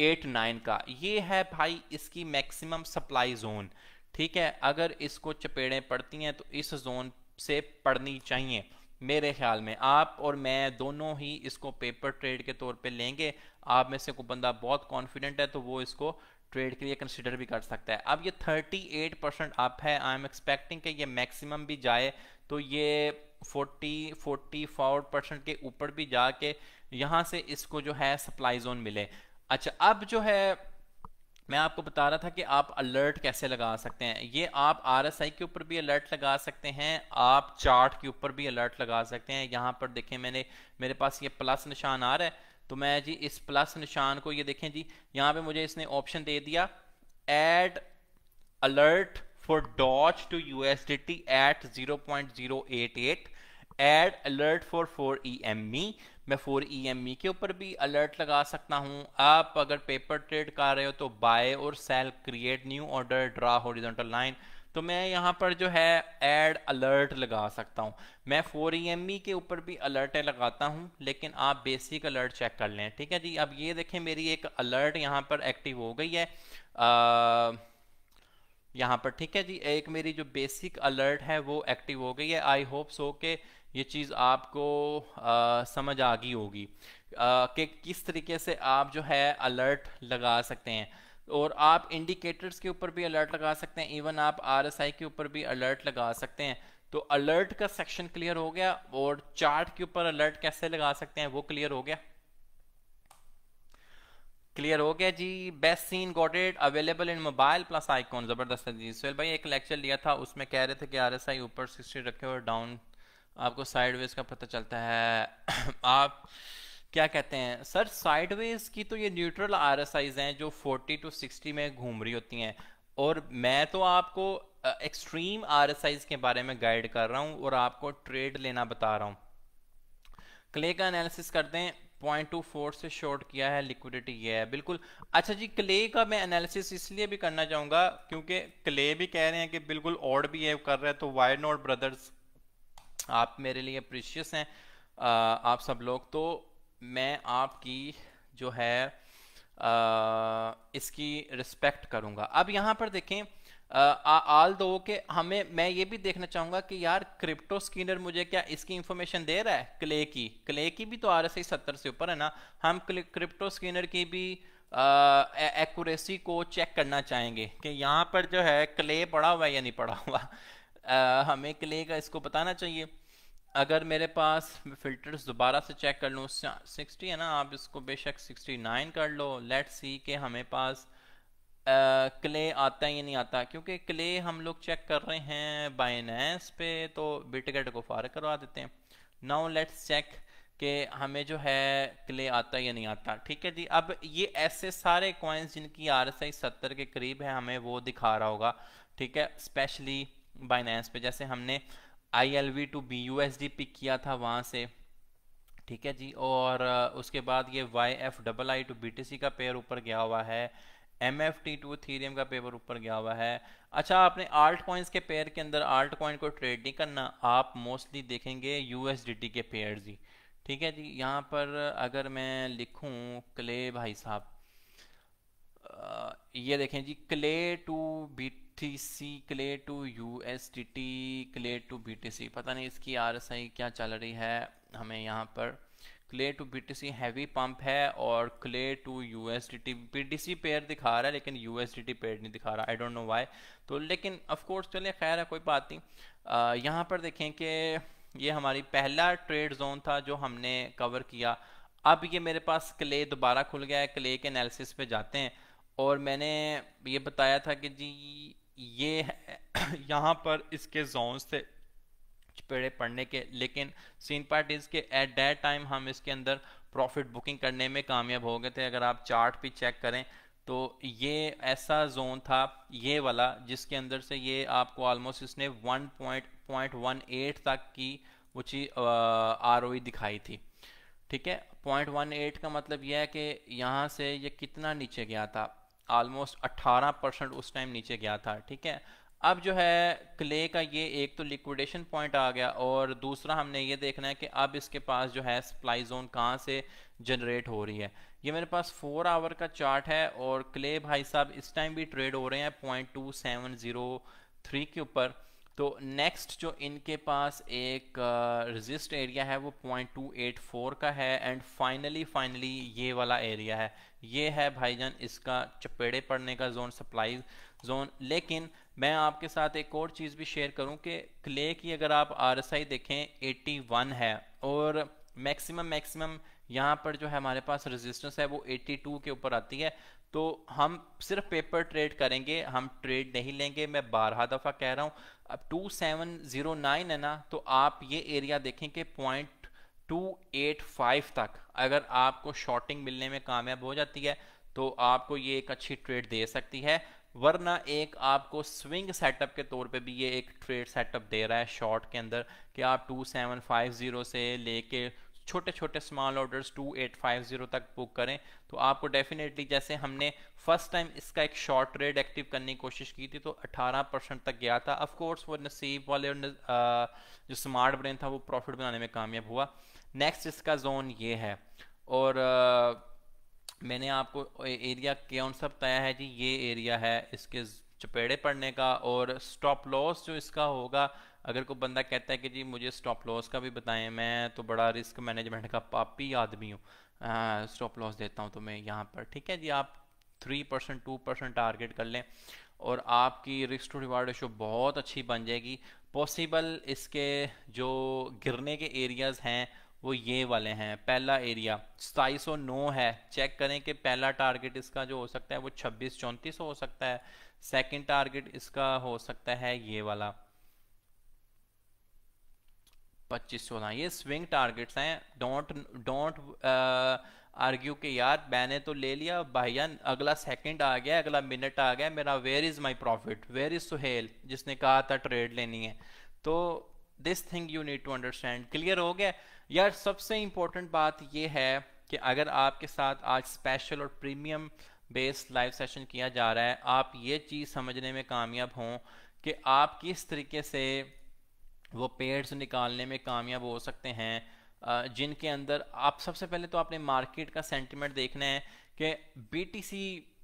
eight nine का ये है भाई इसकी मैक्सिमम सप्लाई जोन ठीक है अगर इसको चपेड़ें पड़ती हैं तो इस जोन से पड़नी चाहिए मेरे ख्याल में आप और मैं दोनों ही इसको पेपर ट्रेड के तौर पे लेंगे आप में से कोई बंदा बहुत कॉन्फिडेंट है तो वो इसको ट्रेड के लिए कंसिडर भी कर सकता है अब ये 38 परसेंट अप है आई एम एक्सपेक्टिंग कि ये मैक्सिमम भी जाए तो ये 40 44 परसेंट के ऊपर भी जाके यहाँ से इसको जो है सप्लाई जोन मिले अच्छा अब जो है मैं आपको बता रहा था कि आप अलर्ट कैसे लगा सकते हैं ये आप आरएसआई के ऊपर भी अलर्ट लगा सकते हैं आप चार्ट के ऊपर भी अलर्ट लगा सकते हैं यहाँ पर देखें मैंने मेरे पास ये प्लस निशान आ रहा है तो मैं जी इस प्लस निशान को ये देखें जी यहाँ पे मुझे इसने ऑप्शन दे दिया add alert for Doge to U S D T at zero zero point eight eight add alert for four E M E मैं फोर ई एम ई के ऊपर भी अलर्ट लगा सकता हूँ आप अगर पेपर ट्रेड कर रहे हो तो बाय और sell create new order draw horizontal line तो मैं यहाँ पर जो है एड अलर्ट लगा सकता हूँ मैं फोर ई e के ऊपर भी अलर्टें लगाता हूँ लेकिन आप बेसिक अलर्ट चेक कर लें ठीक है जी अब ये देखें मेरी एक अलर्ट यहाँ पर एक्टिव हो गई है आ, यहाँ पर ठीक है जी एक मेरी जो बेसिक अलर्ट है वो एक्टिव हो गई है आई होप सो के ये चीज़ आपको आ, समझ आ गई होगी कि किस तरीके से आप जो है अलर्ट लगा सकते हैं और आप इंडिकेटर्स के ऊपर भी अलर्ट लगा सकते हैं इवन आप आर के ऊपर भी अलर्ट लगा सकते हैं तो अलर्ट का सेक्शन क्लियर हो गया और चार्ट के ऊपर अलर्ट कैसे लगा सकते हैं वो क्लियर हो गया क्लियर हो गया जी best scene got it available in mobile plus icon जबरदस्त है जी सोहेल भाई एक लेक्चर लिया था उसमें कह रहे थे कि आर एस आई ऊपर सिक्सटी रखे और डाउन आपको साइडवेज का पता चलता है आप क्या कहते हैं सर साइडवेज की तो ये न्यूट्रल आर एस आईज हैं जो 40 टू 60 में घूम रही होती हैं और मैं तो आपको एक्सट्रीम आर एस आईज के बारे में गाइड कर रहा हूँ और आपको ट्रेड लेना बता रहा हूँ क्ले का एनालिसिस करते हैं पॉइंट टू फोर से शॉर्ट किया है लिक्विडिटी ये है बिल्कुल अच्छा जी क्ले का मैं एनालिसिस इसलिए भी करना चाहूँगा क्योंकि क्ले भी कह रहे हैं कि बिल्कुल ऑड बिहेव कर रहे हैं तो वाइड नॉट ब्रदर्स आप मेरे लिए प्रिशियस हैं आप सब लोग तो मैं आपकी जो है आ, इसकी रिस्पेक्ट करूंगा अब यहाँ पर देखें आल दो के हमें मैं ये भी देखना चाहूंगा कि यार क्रिप्टो स्कीनर मुझे क्या इसकी इंफॉर्मेशन दे रहा है क्ले की क्ले की भी तो आर एस आई सत्तर से ऊपर है ना हम क्रिप्टो स्कीनर की भी एक्यूरेसी को चेक करना चाहेंगे कि यहाँ पर जो है क्ले पड़ा हुआ है या नहीं पड़ा हुआ आ, हमें क्ले का इसको बताना चाहिए अगर मेरे पास फिल्टर्स दोबारा से चेक कर लूँ सिक्सटी है ना आप इसको बेशक सिक्सटी नाइन कर लो लेट सी के हमें पास क्ले uh, आता ही नहीं आता क्योंकि क्ले हम लोग चेक कर रहे हैं बाइनेंस पे तो बिटगेट को फार करवा देते हैं नाउ लेट्स चेक कि हमें जो है क्ले आता या नहीं आता ठीक है जी अब ये ऐसे सारे कॉइन्स जिनकी आर एस आई सत्तर के करीब है हमें वो दिखा रहा होगा ठीक है स्पेशली बाइनेंस पे जैसे हमने I L V to B U S D pick किया था वहाँ से ठीक है जी और उसके बाद ये Y F double I to B T C का पेयर ऊपर गया हुआ है M F T to ethereum का पेपर ऊपर गया हुआ है अच्छा आपने आल्ट कॉइन्स के पेयर के अंदर आल्ट कॉइन को ट्रेड नहीं करना आप मोस्टली देखेंगे यू एस डी टी के पेयर जी ठीक है जी यहाँ पर अगर मैं लिखूँ क्ले भाई साहब ये देखें जी Klay to B C Klay to T Klay to C पता नहीं इसकी आई क्या चल रही है हमें यहाँ पर Klay to C heavy pump है और Klay to T C pair दिखा रहा है लेकिन टी पेयर नहीं दिखा रहा आई डोंट नो वाई तो लेकिन ऑफ कोर्स चलिए खैर है कोई बात नहीं यहाँ पर देखें कि ये हमारी पहला ट्रेड जोन था जो हमने कवर किया अब ये मेरे पास क्ले दोबारा खुल गया है क्ले के एनालिसिस पे जाते हैं और मैंने ये बताया था कि जी ये यहाँ पर इसके जोन्स थे पेड़े पढ़ने के लेकिन सीन पार्ट इज़ के एट दैट टाइम हम इसके अंदर प्रॉफिट बुकिंग करने में कामयाब हो गए थे अगर आप चार्ट भी चेक करें तो ये ऐसा जोन था ये वाला जिसके अंदर से ये आपको ऑलमोस्ट इसने one point point one eight तक की ऊँची आर e दिखाई थी ठीक है पॉइंट वन एट का मतलब यह है कि यहाँ से ये कितना नीचे गया था ऑलमोस्ट 18 परसेंट उस टाइम नीचे गया था ठीक है अब जो है क्ले का ये एक तो लिक्विडेशन पॉइंट आ गया और दूसरा हमने ये देखना है कि अब इसके पास जो है सप्लाई जोन कहाँ से जनरेट हो रही है ये मेरे पास फोर आवर का चार्ट है और क्ले भाई साहब इस टाइम भी ट्रेड हो रहे हैं point two seven zero three के ऊपर तो नेक्स्ट जो इनके पास एक रजिस्ट uh, एरिया है वो पॉइंट टू एट फोर का है एंड फाइनली फाइनली ये वाला एरिया है ये है भाईजान इसका चपेड़े पड़ने का जोन सप्लाई जोन लेकिन मैं आपके साथ एक और चीज़ भी शेयर करूं कि क्ले की अगर आप आरएसआई देखें वन है और मैक्सिमम मैक्सिमम यहाँ पर जो है हमारे पास रेजिस्टेंस है वो 82 के ऊपर आती है तो हम सिर्फ पेपर ट्रेड करेंगे हम ट्रेड नहीं लेंगे मैं बारह दफ़ा कह रहा हूँ अब टू सेवन ज़ीरो नाइन है ना तो आप ये एरिया देखें कि पॉइंट टू एट फाइव तक अगर आपको शॉर्टिंग मिलने में कामयाब हो जाती है तो आपको ये एक अच्छी ट्रेड दे सकती है वरना एक आपको स्विंग सेटअप के तौर पे भी ये एक ट्रेड सेटअप दे रहा है शॉर्ट के अंदर कि आप 2750 से लेके छोटे छोटे स्मॉल ऑर्डर्स 2850 तक बुक करें तो आपको डेफिनेटली जैसे हमने फर्स्ट टाइम इसका एक शॉर्ट रेड एक्टिव करने की कोशिश की थी तो 18 परसेंट तक गया था ऑफ कोर्स वो नसीब वाले जो स्मार्ट ब्रेन था वो प्रॉफिट बनाने में कामयाब हुआ नेक्स्ट इसका जोन ये है और आ, मैंने आपको एरिया कौन सा बताया है जी ये एरिया है इसके चपेड़े पड़ने का और स्टॉप लॉस जो इसका होगा अगर कोई बंदा कहता है कि जी मुझे स्टॉप लॉस का भी बताएं मैं तो बड़ा रिस्क मैनेजमेंट का पापी आदमी हूँ स्टॉप लॉस देता हूँ तुम्हें तो यहाँ पर ठीक है जी आप three percent two percent target कर लें और आपकी रिस्क टू रिवार्ड रेशो बहुत अच्छी बन जाएगी पॉसिबल इसके जो गिरने के एरियाज़ हैं वो ये वाले हैं पहला एरिया सताईस है चेक करें कि पहला टारगेट इसका जो हो सकता है वो छब्बीस चौंतीस हो सकता है सेकंड टारगेट इसका हो सकता है ये वाला पच्चीस सोलह ये स्विंग टारगेट्स हैं डोंट डोंट आर्ग्यू के यार मैंने तो ले लिया भाईजान अगला सेकंड आ गया अगला मिनट आ गया मेरा where is my profit where is Suhail जिसने कहा था ट्रेड लेनी है तो this thing you need to understand clear हो गया यार सबसे इंपॉर्टेंट बात ये है कि अगर आपके साथ आज स्पेशल और प्रीमियम बेस्ड लाइव सेशन किया जा रहा है आप ये चीज़ समझने में कामयाब हों कि आप किस तरीके से वो पेड्स निकालने में कामयाब हो सकते हैं जिनके अंदर आप सबसे पहले तो आपने मार्केट का सेंटिमेंट देखना है कि बीटीसी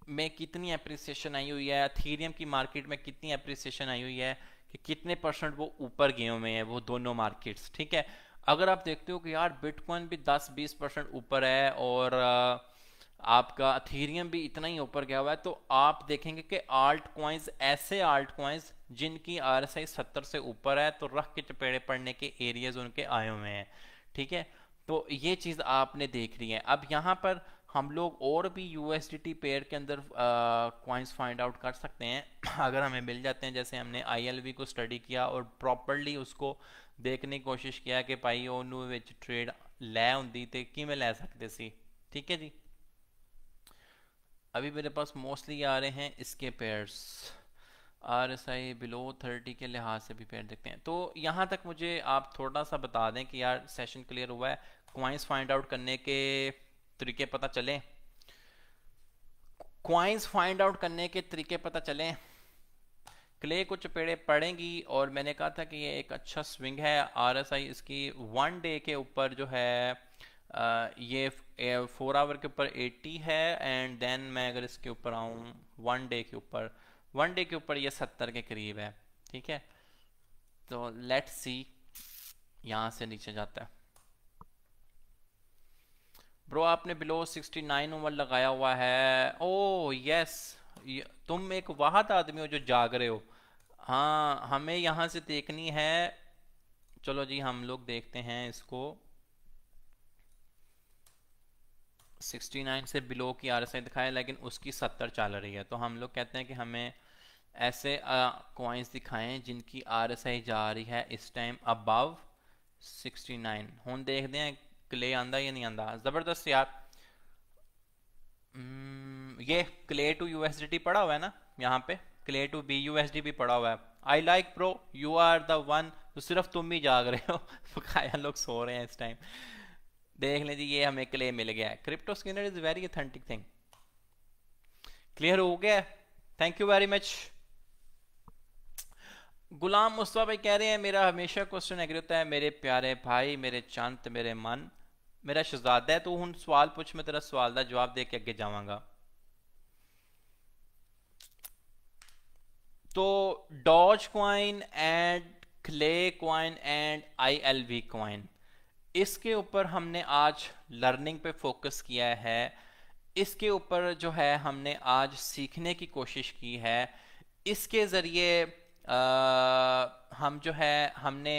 में कितनी अप्रिसिएशन आई हुई है थीरियम की मार्केट में कितनी अप्रिसिएशन आई हुई है कि कितने परसेंट वो ऊपर गए हुए हैं वो दोनों मार्केट्स ठीक है अगर आप देखते हो कि यार बिटकॉइन भी 10-20 परसेंट ऊपर है और आ, आपका अथीरियम भी इतना ही ऊपर गया हुआ है तो आप देखेंगे कि आल्ट क्वाइंस ऐसे आल्ट क्वाइंस जिनकी आर एस आई सत्तर से ऊपर है तो रख के चपेड़े पड़ने के एरियाज उनके आए हुए हैं ठीक है तो ये चीज़ आपने देख रही है अब यहाँ पर हम लोग और भी U S D T pair के अंदर क्वाइंस फाइंड आउट कर सकते हैं अगर हमें मिल जाते हैं जैसे हमने आई एल वी को स्टडी किया और प्रॉपरली उसको देखने की कोशिश किया कि भाई ਵਿੱਚ ट्रेड लै ਹੁੰਦੀ तो ਕਿਵੇਂ लै सकते ठीक है जी अभी मेरे पास मोस्टली आ रहे हैं इसके pairs R S I below thirty के लिहाज से भी पेयर देखते हैं तो यहाँ तक मुझे आप थोड़ा सा बता दें कि यार सेशन क्लियर हुआ है क्वाइंस फाइंड आउट करने के तरीके पता चले क्वाइंस फाइंड आउट करने के तरीके पता चले क्ले को चपेड़े पड़ेंगी और मैंने कहा था कि ये एक अच्छा स्विंग है आर एस आई इसकी वन डे के ऊपर जो है ये फोर आवर के ऊपर 80 है एंड देन मैं अगर इसके ऊपर आऊँ वन डे के ऊपर वन डे के ऊपर ये 70 के करीब है ठीक है तो लेट सी यहाँ से नीचे जाता है ब्रो आपने बिलो 69 उम्र लगाया हुआ है ओ oh, यस तुम एक वाहत आदमी हो जो जाग रहे हो हाँ हमें यहाँ से देखनी है चलो जी हम लोग देखते हैं इसको 69 से बिलो की आर एस दिखाया लेकिन उसकी 70 चल रही है तो हम लोग कहते हैं कि हमें ऐसे कॉइन्स दिखाएं जिनकी आर एस आई जा रही है इस टाइम अबव 69 हम देखते हैं क्ले आंदा या नहीं आंदा ज़बरदस्त यार ये Klay to U S D पड़ा हुआ है ना यहाँ पे Klay to B U S D भी पड़ा हुआ है I like pro you are the one सिर्फ तुम ही जाग रहे हो लोग सो रहे हैं इस टाइम देख लें जी ये हमें क्लेम मिल गया है crypto screener is very authentic thing clear हो गया thank you very much Ghulam Mustafa भाई कह रहे हैं मेरा हमेशा क्वेश्चन एग्री होता है मेरे प्यारे भाई मेरे चांत मेरे मन मेरा शहजादा है तो हूं सवाल पूछ मैं तेरा सवाल का जवाब दे के अगे जावगा तो Doge coin and Klay coin and I L V coin इसके ऊपर हमने आज लर्निंग पे फोकस किया है इसके ऊपर जो है हमने आज सीखने की कोशिश की है इसके ज़रिए हम जो है हमने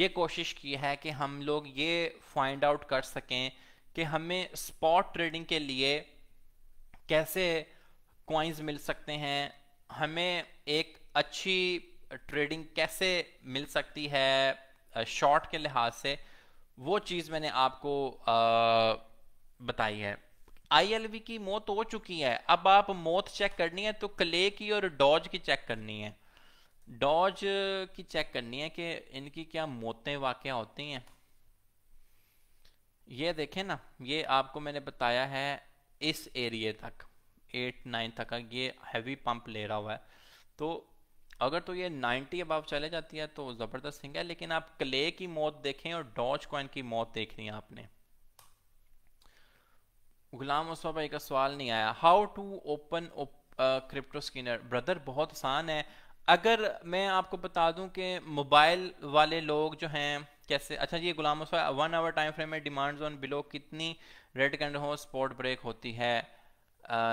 ये कोशिश की है कि हम लोग ये फाइंड आउट कर सकें कि हमें स्पॉट ट्रेडिंग के लिए कैसे कॉइन्स मिल सकते हैं हमें एक अच्छी ट्रेडिंग कैसे मिल सकती है शॉर्ट के लिहाज से वो चीज़ मैंने आपको आ, बताई है आईएलवी की मौत हो चुकी है अब आप मौत चेक करनी है तो क्ले की और डॉज की चेक करनी है डॉज की चेक करनी है कि इनकी क्या मौतें वाक़ होती हैं ये देखें ना ये आपको मैंने बताया है इस एरिए तक एट नाइन तक ये हैवी पंप ले रहा हुआ है तो अगर तो ये 90 अब चले जाती है तो ज़बरदस्त थिंग है लेकिन आप क्ले की मौत देखें और डॉच कॉइन की मौत देखनी है आपने गुलाम मुस्तफ़ा भाई का सवाल नहीं आया how to open crypto screener brother बहुत आसान है अगर मैं आपको बता दूं कि मोबाइल वाले लोग जो हैं कैसे अच्छा जी Ghulam one hour time frame में डिमांड्स ऑन बिलो कितनी रेड कैंड हो स्पॉट ब्रेक होती है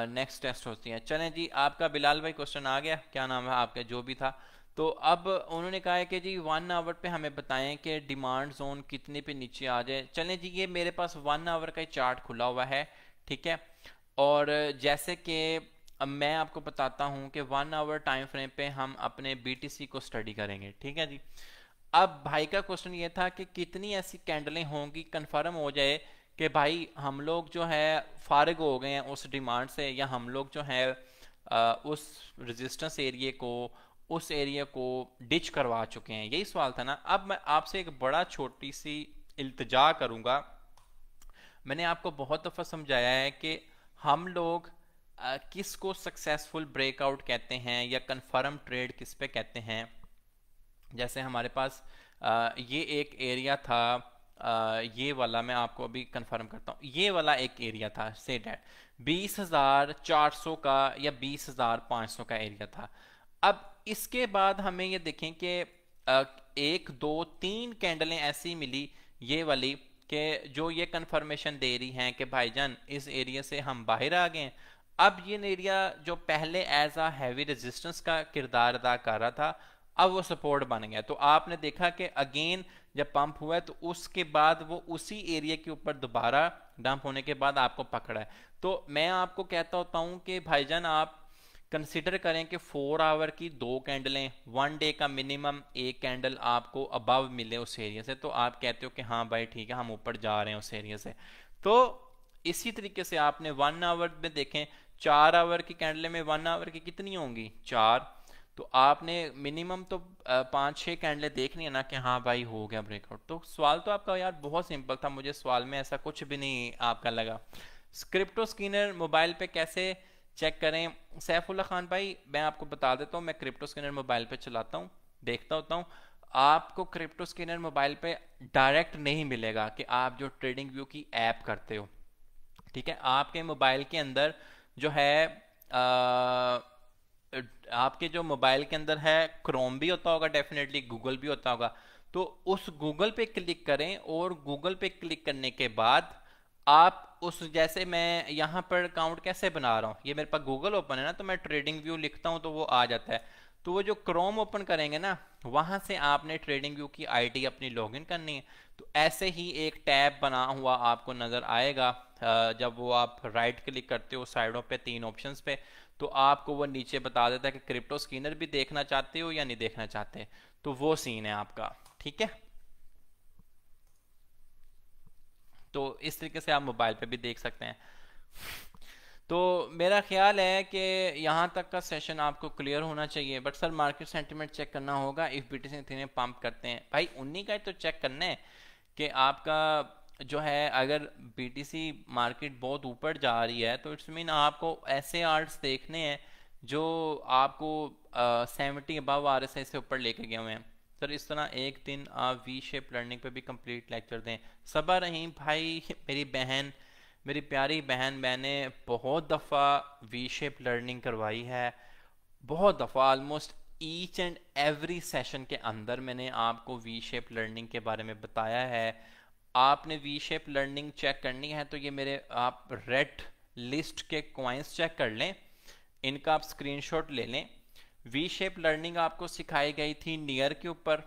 नेक्स्ट टेस्ट होती हैं चलें जी आपका बिलाल भाई क्वेश्चन आ गया क्या नाम है आपका जो भी था तो अब उन्होंने कहा है कि जी वन आवर पे हमें बताएं कि डिमांड जोन कितने पे नीचे आ जाए चलें जी ये मेरे पास वन आवर का चार्ट खुला हुआ है ठीक है और जैसे कि अब मैं आपको बताता हूँ कि वन आवर टाइम फ्रेम पे हम अपने बीटीसी को स्टडी करेंगे ठीक है जी अब भाई का क्वेश्चन ये था कि कितनी ऐसी कैंडलें होंगी कन्फर्म हो जाए कि भाई हम लोग जो है फारग हो गए हैं उस डिमांड से या हम लोग जो है आ, उस रजिस्टेंस एरिए को उस एरिया को डिच करवा चुके हैं यही सवाल था ना अब मैं आपसे एक बड़ा छोटी सी इल्तजा करूंगा मैंने आपको बहुत दफ़ा समझाया है कि हम लोग आ, किस को सक्सेसफुल ब्रेकआउट कहते हैं या कन्फर्म ट्रेड किस पे कहते हैं जैसे हमारे पास आ, ये एक एरिया था आ, ये वाला मैं आपको अभी कंफर्म करता हूँ ये वाला एक एरिया था से डेट बीस हज़ार चार सौ का या बीस हज़ार पाँच सौ का एरिया था अब इसके बाद हमें ये देखें कि एक दो तीन कैंडलें ऐसी मिली ये वाली कि जो ये कंफर्मेशन दे रही हैं कि भाईजान इस एरिया से हम बाहर आ गए अब ये एरिया जो पहले एज आ हैवी रेजिस्टेंस का किरदार अदा कर रहा था अब वो सपोर्ट बन गया तो आपने देखा कि अगेन जब पंप हुआ है तो उसके बाद वो उसी एरिया के ऊपर दोबारा डंप होने के बाद आपको पकड़ा है तो मैं आपको कहता होता हूं कि भाईजान आप कंसिडर करें कि फोर आवर की दो कैंडलें वन डे का मिनिमम एक कैंडल आपको अबव मिले उस एरिया से तो आप कहते हो कि हाँ भाई ठीक है हम ऊपर जा रहे हैं उस एरिया से तो इसी तरीके से आपने वन आवर में देखें चार आवर की कैंडलें में वन आवर की कितनी होंगी चार तो आपने मिनिमम तो पाँच छः कैंडलें देखनी है ना कि हाँ भाई हो गया ब्रेकआउट तो सवाल तो आपका यार बहुत सिंपल था मुझे सवाल में ऐसा कुछ भी नहीं आपका लगा स्क्रिप्टो स्किनर मोबाइल पे कैसे चेक करें सैफुल्ला खान भाई मैं आपको बता देता हूँ मैं क्रिप्टो स्किनर मोबाइल पे चलाता हूँ देखता होता हूँ आपको क्रिप्टो स्किनर मोबाइल पे डायरेक्ट नहीं मिलेगा कि आप जो ट्रेडिंग व्यू की ऐप करते हो ठीक है आपके मोबाइल के अंदर जो है आ, आपके जो मोबाइल के अंदर है क्रोम भी होता होगा डेफिनेटली गूगल भी होता होगा तो उस गूगल पे क्लिक करें और गूगल पे क्लिक करने के बाद आप उस जैसे मैं यहाँ पर अकाउंट कैसे बना रहा हूँ ये मेरे पास गूगल ओपन है ना तो मैं ट्रेडिंग व्यू लिखता हूँ तो वो आ जाता है तो वो जो क्रोम ओपन करेंगे ना वहाँ से आपने ट्रेडिंग व्यू की आईडी अपनी लॉगिन करनी है तो ऐसे ही एक टैब बना हुआ आपको नज़र आएगा जब वो आप राइट क्लिक करते हो साइडों पे तीन ऑप्शंस पे तो आपको वो नीचे बता देता है कि क्रिप्टो स्किनर भी देखना चाहते हो या नहीं देखना चाहते तो वो सीन है आपका ठीक है तो इस तरीके से आप मोबाइल पे भी देख सकते हैं तो मेरा ख्याल है कि यहां तक का सेशन आपको क्लियर होना चाहिए but sir market sentiment check करना होगा if B T C pump करते हैं भाई उन्हीं का ही तो चेक करना है कि आपका जो है अगर बीटीसी मार्केट बहुत ऊपर जा रही है तो इट्स मीन आपको ऐसे आर्ट्स देखने हैं जो आपको सेवेंटी अबव आर एस से ऊपर लेके गए हुए हैं सर इस तरह एक दिन आप वी शेप लर्निंग पे भी कंप्लीट लेक्चर दें सबा रहीम भाई मेरी बहन मेरी प्यारी बहन मैंने बहुत दफ़ा वी शेप लर्निंग करवाई है बहुत दफ़ा almost each and every session के अंदर मैंने आपको वी शेप लर्निंग के बारे में बताया है आपने वी शेप लर्निंग चेक करनी है तो ये मेरे आप रेड लिस्ट के क्वाइंस चेक कर लें इनका आप स्क्रीनशॉट ले लें वी शेप लर्निंग आपको सिखाई गई थी नियर के ऊपर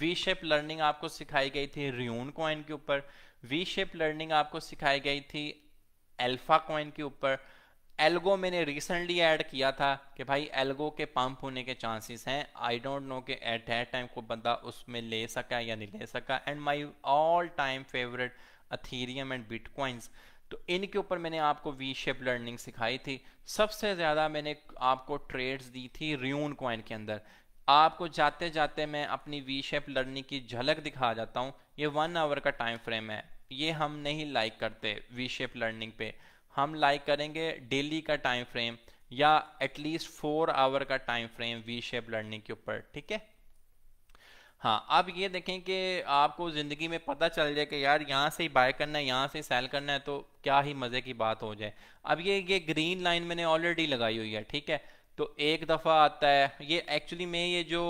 वी शेप लर्निंग आपको सिखाई गई थी रियून कॉइन के ऊपर वी शेप लर्निंग आपको सिखाई गई थी एल्फा कॉइन के ऊपर एल्गो मैंने रिसेंटली ऐड किया था कि भाई एल्गो के पंप होने के चांसेस हैं आई डोंट नो कि एट दैट टाइम को बंदा उसमें ले सका या नहीं ले सका and my all time favourite ethereum and bitcoins तो इनके ऊपर मैंने आपको वी शेप लर्निंग सिखाई थी सबसे ज़्यादा मैंने आपको ट्रेड्स दी थी रियून कॉइन के अंदर आपको जाते जाते मैं अपनी वी शेप लर्निंग की झलक दिखा जाता हूँ ये वन आवर का टाइम फ्रेम है ये हम नहीं लाइक करते वी शेप लर्निंग पे हम लाइक करेंगे डेली का टाइम फ्रेम या एटलीस्ट फोर आवर का time frame V shape learning के ऊपर ठीक है हाँ अब ये देखें कि आपको ज़िंदगी में पता चल जाए कि यार यहाँ से ही बाय करना है यहाँ से सेल करना है तो क्या ही मज़े की बात हो जाए अब ये ये ग्रीन लाइन मैंने ऑलरेडी लगाई हुई है ठीक है तो एक दफ़ा आता है ये एक्चुअली में ये जो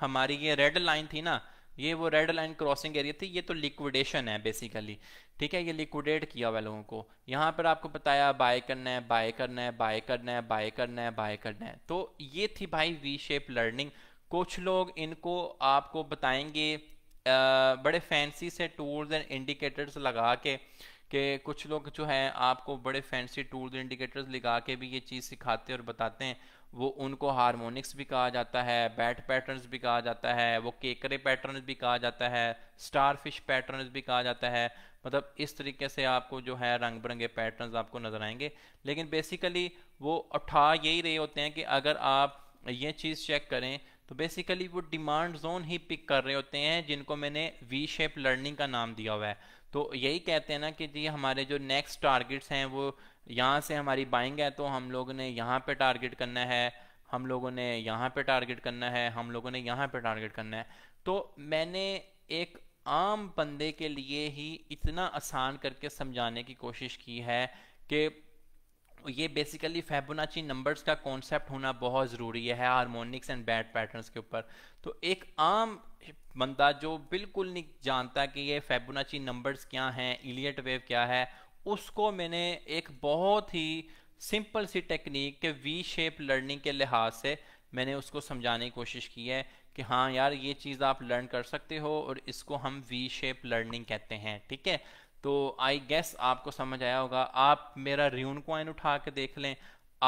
हमारी ये रेड लाइन थी ना ये वो रेड लाइन क्रॉसिंग एरिया थी ये तो लिक्विडेशन है बेसिकली ठीक है ये लिक्विडेट किया हुआ लोगों को यहाँ पर आपको बताया बाय करना है बाय करना है बाय करना है बाय करना है बाय करना है तो ये थी भाई वी शेप लर्निंग कुछ लोग इनको आपको बताएंगे आ, बड़े फैंसी से टूल्स एंड इंडिकेटर्स लगा के कि कुछ लोग जो हैं आपको बड़े फैंसी टूल्स इंडिकेटर्स लगा के भी ये चीज़ सिखाते हैं और बताते हैं वो उनको हारमोनिक्स भी कहा जाता है बैट पैटर्न्स भी कहा जाता है वो केकरे पैटर्न्स भी कहा जाता है स्टारफिश पैटर्न्स भी कहा जाता है मतलब इस तरीके से आपको जो है रंग बिरंगे पैटर्न्स आपको नज़र आएंगे लेकिन बेसिकली वो उठा यही रहे होते हैं कि अगर आप ये चीज़ चेक करें तो बेसिकली वो डिमांड जोन ही पिक कर रहे होते हैं जिनको मैंने वी शेप लर्निंग का नाम दिया हुआ है तो यही कहते हैं ना कि जी हमारे जो नेक्स्ट टारगेट्स हैं वो यहाँ से हमारी बाइंग है तो हम लोगों ने यहाँ पे टारगेट करना है हम लोगों ने यहाँ पे टारगेट करना है हम लोगों ने यहाँ पे टारगेट करना है तो मैंने एक आम बंदे के लिए ही इतना आसान करके समझाने की कोशिश की है कि ये बेसिकली फेबोनाची नंबर्स का कॉन्सेप्ट होना बहुत ज़रूरी है हारमोनिक्स एंड बैड पैटर्न्स के ऊपर तो एक आम बंदा जो बिल्कुल नहीं जानता कि ये फेबोनाची नंबर्स क्या हैं इलियट वेव क्या है उसको मैंने एक बहुत ही सिंपल सी टेक्निक के वी शेप लर्निंग के लिहाज से मैंने उसको समझाने की कोशिश की है कि हाँ यार ये चीज़ आप लर्न कर सकते हो और इसको हम वी शेप लर्निंग कहते हैं ठीक है तो आई गेस आपको समझ आया होगा आप मेरा रियून कॉइन उठा के देख लें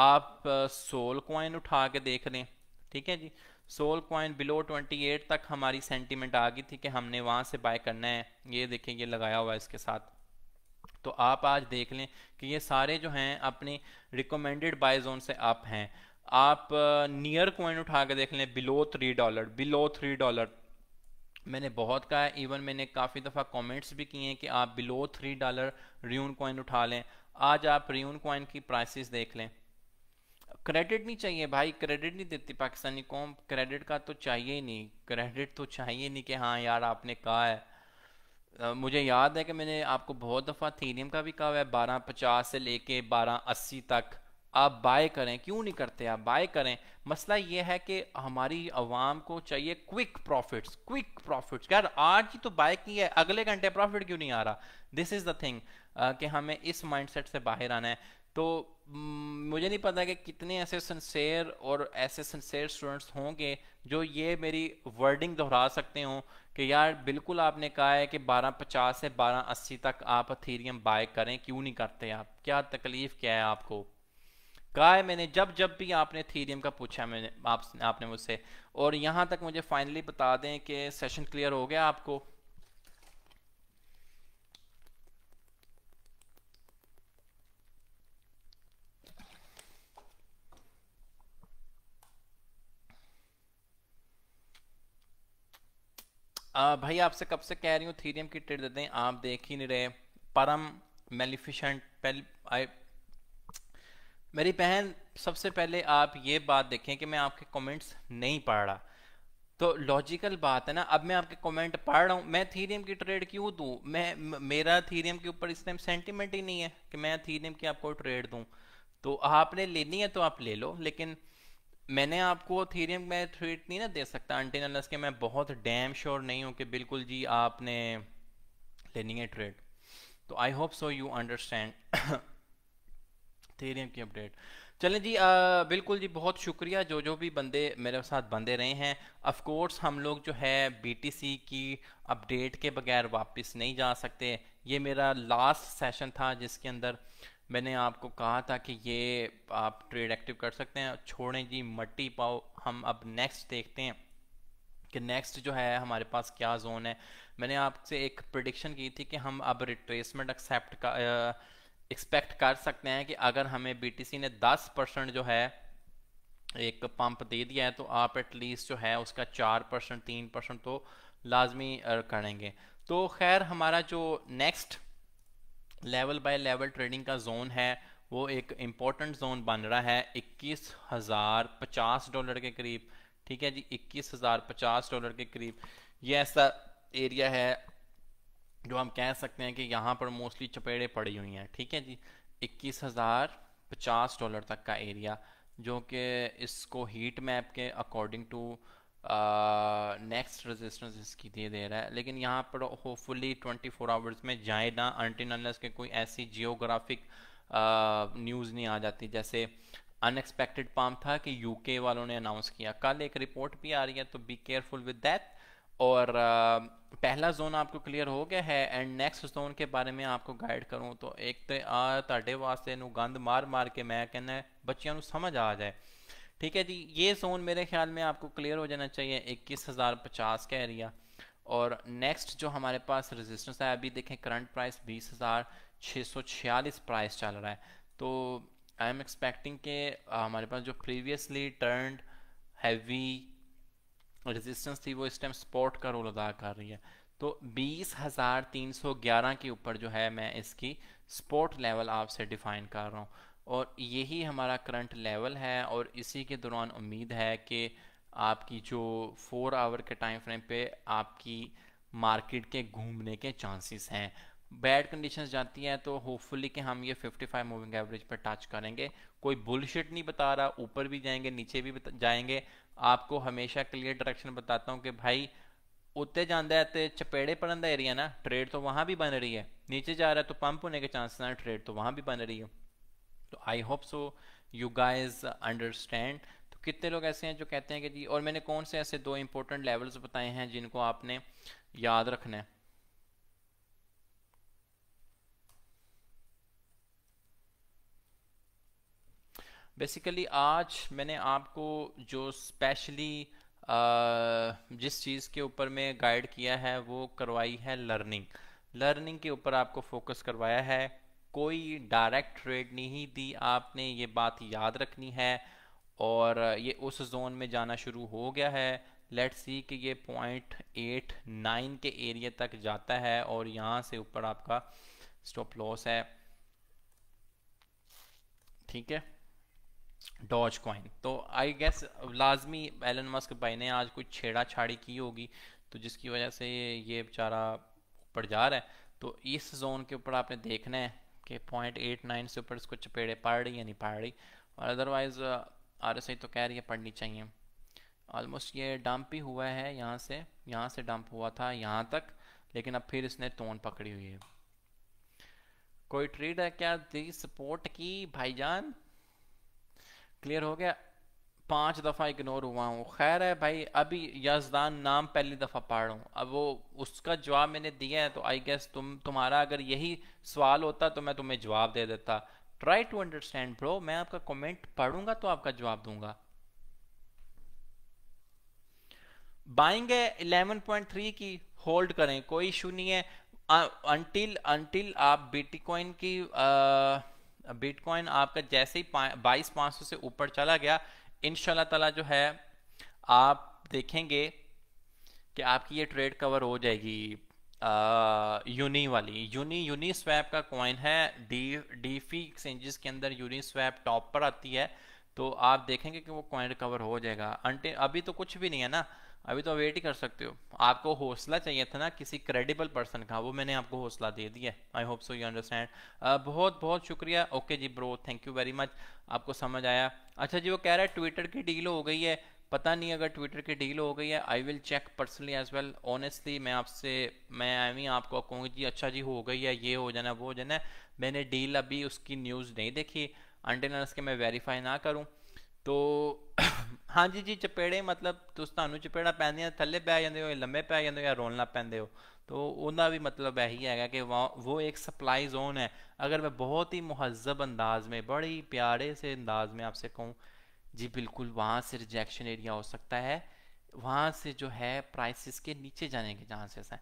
आप सोल uh, क्वाइन उठा के देख लें ठीक है जी सोल क्वाइन बिलो 28 तक हमारी सेंटीमेंट आ गई थी कि हमने वहाँ से बाय करना है ये देखें ये लगाया हुआ है इसके साथ तो आप आज देख लें कि ये सारे जो हैं अपने रिकमेंडेड बाय जोन से अप हैं आप नियर क्वाइन उठा के देख लें below three dollar below three dollar मैंने बहुत कहा है इवन मैंने काफ़ी दफ़ा कमेंट्स भी किए हैं कि आप below three dollar rune coin उठा लें आज आप रियून कॉइन की प्राइसेस देख लें क्रेडिट नहीं चाहिए भाई क्रेडिट नहीं देती पाकिस्तानी कौम क्रेडिट का तो चाहिए ही नहीं क्रेडिट तो चाहिए नहीं कि हाँ यार आपने कहा है मुझे याद है कि मैंने आपको बहुत दफ़ा थीरियम का भी कहा है बारह पचास से लेके बारह अस्सी तक आप बाय करें क्यों नहीं करते आप बाय करें मसला ये है कि हमारी आवाम को चाहिए क्विक प्रॉफिट्स क्विक प्रॉफिट्स यार आज ही तो बाय की है अगले घंटे प्रॉफिट क्यों नहीं आ रहा दिस इज़ द थिंग कि हमें इस माइंडसेट से बाहर आना है तो mm, मुझे नहीं पता कि कितने ऐसे सन्सेयर और ऐसे सन्सेयर स्टूडेंट्स होंगे जो ये मेरी वर्डिंग दोहरा सकते हों कि यार बिल्कुल आपने कहा है कि बारह पचास से बारह अस्सी तक आप अथीरियम बाय करें क्यों नहीं करते आप क्या तकलीफ क्या है आपको कहा है मैंने जब जब भी आपने थीरियम का पूछा मैंने आप, आपने मुझसे और यहाँ तक मुझे फाइनली बता दें कि सेशन क्लियर हो गया आपको भाई आपसे कब से कह रही हूँ थीरियम की ट्रेड देते हैं आप देख ही नहीं रहे परम मेलिफिशेंट पहले आई मेरी बहन सबसे पहले आप ये बात देखें कि मैं आपके कमेंट्स नहीं पढ़ रहा तो लॉजिकल बात है ना अब मैं आपके कमेंट पढ़ रहा हूँ मैं थीरियम की ट्रेड क्यों दूँ मैं मेरा थीरियम के ऊपर इस टाइम सेंटिमेंट ही नहीं है कि मैं थीरियम की आपको ट्रेड दूँ तो आपने लेनी है तो आप ले लो लेकिन मैंने आपको थीरियम में थ्रेट नहीं ना दे सकता अनटिन अनलेस के मैं बहुत डैम श्योर नहीं हूँ कि बिल्कुल जी आपने लेनी है ट्रेड तो I hope so you understand ethereum की अपडेट चलें जी आ, बिल्कुल जी बहुत शुक्रिया जो जो भी बंदे मेरे साथ बंदे रहे हैं ऑफ कोर्स हम लोग जो है बीटीसी की अपडेट के बगैर वापस नहीं जा सकते ये मेरा लास्ट सेशन था जिसके अंदर मैंने आपको कहा था कि ये आप ट्रेड एक्टिव कर सकते हैं छोड़ें जी मट्टी पाओ हम अब नेक्स्ट देखते हैं कि नेक्स्ट जो है हमारे पास क्या जोन है मैंने आपसे एक प्रडिक्शन की थी कि हम अब रिट्रेसमेंट एक्सेप्ट का एक्सपेक्ट कर सकते हैं कि अगर हमें बीटीसी ने 10 परसेंट जो है एक पंप दे दिया है तो आप एटलीस्ट जो है उसका चार परसेंट तीन परसेंट तो लाजमी करेंगे तो खैर हमारा जो next level by level trading का जोन है वो एक इम्पोर्टेंट जोन बन रहा है इक्कीस हज़ार पचास डॉलर के करीब ठीक है जी इक्कीस हज़ार पचास डॉलर के करीब ये ऐसा एरिया है जो हम कह सकते हैं कि यहाँ पर मोस्टली चपेड़े पड़ी हुई हैं ठीक है जी इक्कीस हज़ार पचास डॉलर तक का एरिया जो कि इसको हीट मैप के अकॉर्डिंग टू नेक्स्ट रेजिस्टेंस इसकी दे दे रहा है लेकिन यहाँ पर होपफुली 24 आवर्स में जाए ना अनटिन के कोई ऐसी जियोग्राफिक न्यूज़ नहीं आ जाती जैसे अनएक्सपेक्टेड पाम था कि यूके वालों ने अनाउंस किया कल एक रिपोर्ट भी आ रही है तो बी केयरफुल विद दैट और आ, पहला जोन आपको क्लियर हो गया है एंड नेक्स्ट जोन के बारे में आपको गाइड करूँ तो एक तो वास्ते गंद मार मार के मैं कहना ਮੈਂ ਕਹਿੰਦਾ ਬੱਚਿਆਂ ਨੂੰ ठीक है जी ये जोन मेरे ख्याल में आपको क्लियर हो जाना चाहिए इक्कीस हज़ार पचास का एरिया और नेक्स्ट जो हमारे पास रेजिस्टेंस है अभी देखें करंट प्राइस बीस हज़ार छः सौ छियालीस प्राइस चल रहा है तो आई एम एक्सपेक्टिंग के हमारे पास जो प्रीवियसली टर्न हैवी रेजिस्टेंस थी वो इस टाइम स्पोर्ट का रोल अदा कर रही है तो बीस हज़ार तीन सौ ग्यारह के ऊपर जो है मैं इसकी स्पोर्ट लेवल आपसे डिफाइन कर रहा हूँ और यही हमारा करंट लेवल है और इसी के दौरान उम्मीद है कि आपकी जो फोर आवर के टाइम फ्रेम पे आपकी मार्केट के घूमने के चांसेस हैं बैड कंडीशन जाती हैं तो होपफुली कि हम ये 55 मूविंग एवरेज पर टच करेंगे कोई बुलशिट नहीं बता रहा ऊपर भी जाएंगे नीचे भी जाएंगे आपको हमेशा क्लियर डायरेक्शन बताता हूँ कि भाई उत्ते जाता है तो चपेड़े पड़न का एरिया ना ट्रेड तो वहाँ भी बन रही है नीचे जा रहा है तो पंप होने के चांसेस हैं ट्रेड तो वहाँ भी बन रही है तो I hope so you guys understand तो कितने लोग ऐसे हैं जो कहते हैं कि जी और मैंने कौन से ऐसे दो इंपॉर्टेंट लेवल्स बताए हैं जिनको आपने याद रखना है बेसिकली आज मैंने आपको जो स्पेशली जिस चीज़ के ऊपर मैं गाइड किया है वो करवाई है लर्निंग लर्निंग के ऊपर आपको फोकस करवाया है कोई डायरेक्ट ट्रेड नहीं दी आपने ये बात याद रखनी है और ये उस जोन में जाना शुरू हो गया है लेट सी कि ये पॉइंट एट नाइन के एरिया तक जाता है और यहाँ से ऊपर आपका स्टॉप लॉस है ठीक है डॉज कॉइन तो आई गेस लाजमी एलन मस्क भाई ने आज कुछ छेड़ा छाड़ी की होगी तो जिसकी वजह से ये बेचारा ऊपर जा रहा है तो इस जोन के ऊपर आपने देखना है के पॉइंट एट नाइन से ऊपर इसको चपेड़े पहाड़ी यानी पहाड़ी और अदरवाइज़ आर एस आई तो कह रही है पढ़नी चाहिए ऑलमोस्ट ये डंप ही हुआ है यहाँ से यहाँ से डंप हुआ था यहाँ तक लेकिन अब फिर इसने तोन पकड़ी हुई है कोई ट्रेड है क्या दी सपोर्ट की भाईजान क्लियर हो गया पांच दफ़ा इग्नोर हुआ हूँ खैर है भाई अभी यजदान नाम पहली दफ़ा पढ़ रहा हूँ अब वो उसका जवाब मैंने दिया है तो आई गेस तुम तुम्हारा अगर यही सवाल होता तो मैं तुम्हें जवाब दे देता ट्राई टू अंडरस्टैंड ब्रो मैं आपका कमेंट पढ़ूंगा तो आपका जवाब दूंगा बाइंग है थ्री की होल्ड करें कोई इशू नहीं है अंटिल अंटिल आप बिटकॉइन की बिटकॉइन आपका जैसे ही बाईस पांच सौ से ऊपर चला गया इन ताला जो है आप देखेंगे कि आपकी ये ट्रेड कवर हो जाएगी यूनी वाली यूनी यूनी स्वैप का कॉइन है डी डीफी एक्सचेंजेस के अंदर यूनी स्वैप टॉप पर आती है तो आप देखेंगे कि वो कॉइन रिकवर हो जाएगा अंटे अभी तो कुछ भी नहीं है ना अभी तो वेट ही कर सकते हो आपको हौसला चाहिए था ना किसी क्रेडिबल पर्सन का वो मैंने आपको हौसला दे दिया I hope so you understand बहुत बहुत शुक्रिया ओके जी bro thank you very much आपको समझ आया अच्छा जी वो कह रहा है ट्विटर की डील हो गई है पता नहीं अगर ट्विटर की डील हो गई है I will check personally as well honestly मैं आपसे मैं आई मीन आपको कहूँगी जी अच्छा जी हो गई है ये हो जाना वो हो जाना मैंने डील अभी उसकी न्यूज़ नहीं देखी अंडे नर्स के मैं वेरीफाई ना करूँ तो हाँ जी जी चपेड़े मतलब तुम ਚਪੇੜਾ ਪੈਂਦੀਆਂ ਥੱਲੇ ਪੈ ਜਾਂਦੇ हो ਲੰਮੇ ਪੈ ਜਾਂਦੇ ਹੋ ਜਾਂ ਰੋਣ ਲੱਗ ਪੈਂਦੇ ਹੋ तो उनका भी मतलब यही है कि वो एक सप्लाई जोन है अगर मैं बहुत ही महजब अंदाज में बड़ी प्यारे से अंदाज में आपसे कहूँ जी बिल्कुल वहाँ से रिजेक्शन एरिया हो सकता है वहाँ से जो है प्राइसिस के नीचे जाने के चांसेस हैं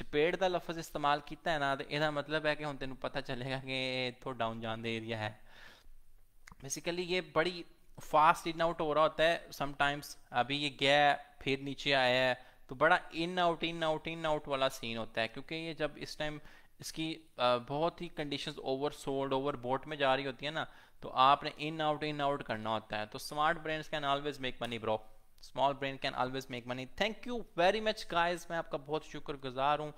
चपेड़ का लफज इस्तेमाल किया है ना तो यह मतलब है कि हम तेन पता चलेगा कि थोड़ा डाउन जान एरिया है बेसिकली ये बड़ी फास्ट इन आउट हो रहा होता है समटाइम्स अभी ये गया फिर नीचे आया है तो बड़ा in out in out in out वाला सीन होता है क्योंकि ये जब इस टाइम इसकी बहुत ही conditions oversold overbought में जा रही होती है ना तो आपने इन आउट इन आउट करना होता है तो smart brain can always make money bro small brain can always make money thank you very much guys मैं आपका बहुत शुक्रगुजार हूँ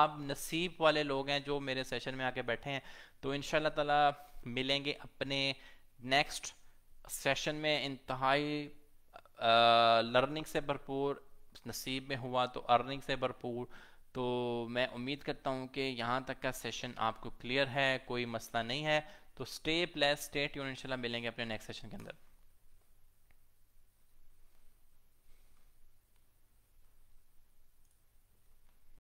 आप नसीब वाले लोग हैं जो मेरे सेशन में आके बैठे हैं तो इन ताला मिलेंगे अपने नेक्स्ट सेशन में इंतहाई लर्निंग से भरपूर नसीब में हुआ तो अर्निंग से भरपूर तो मैं उम्मीद करता हूँ कि यहाँ तक का सेशन आपको क्लियर है कोई मसला नहीं है तो स्टे प्लस स्टेट यूनिशाला मिलेंगे अपने नेक्स्ट सेशन के अंदर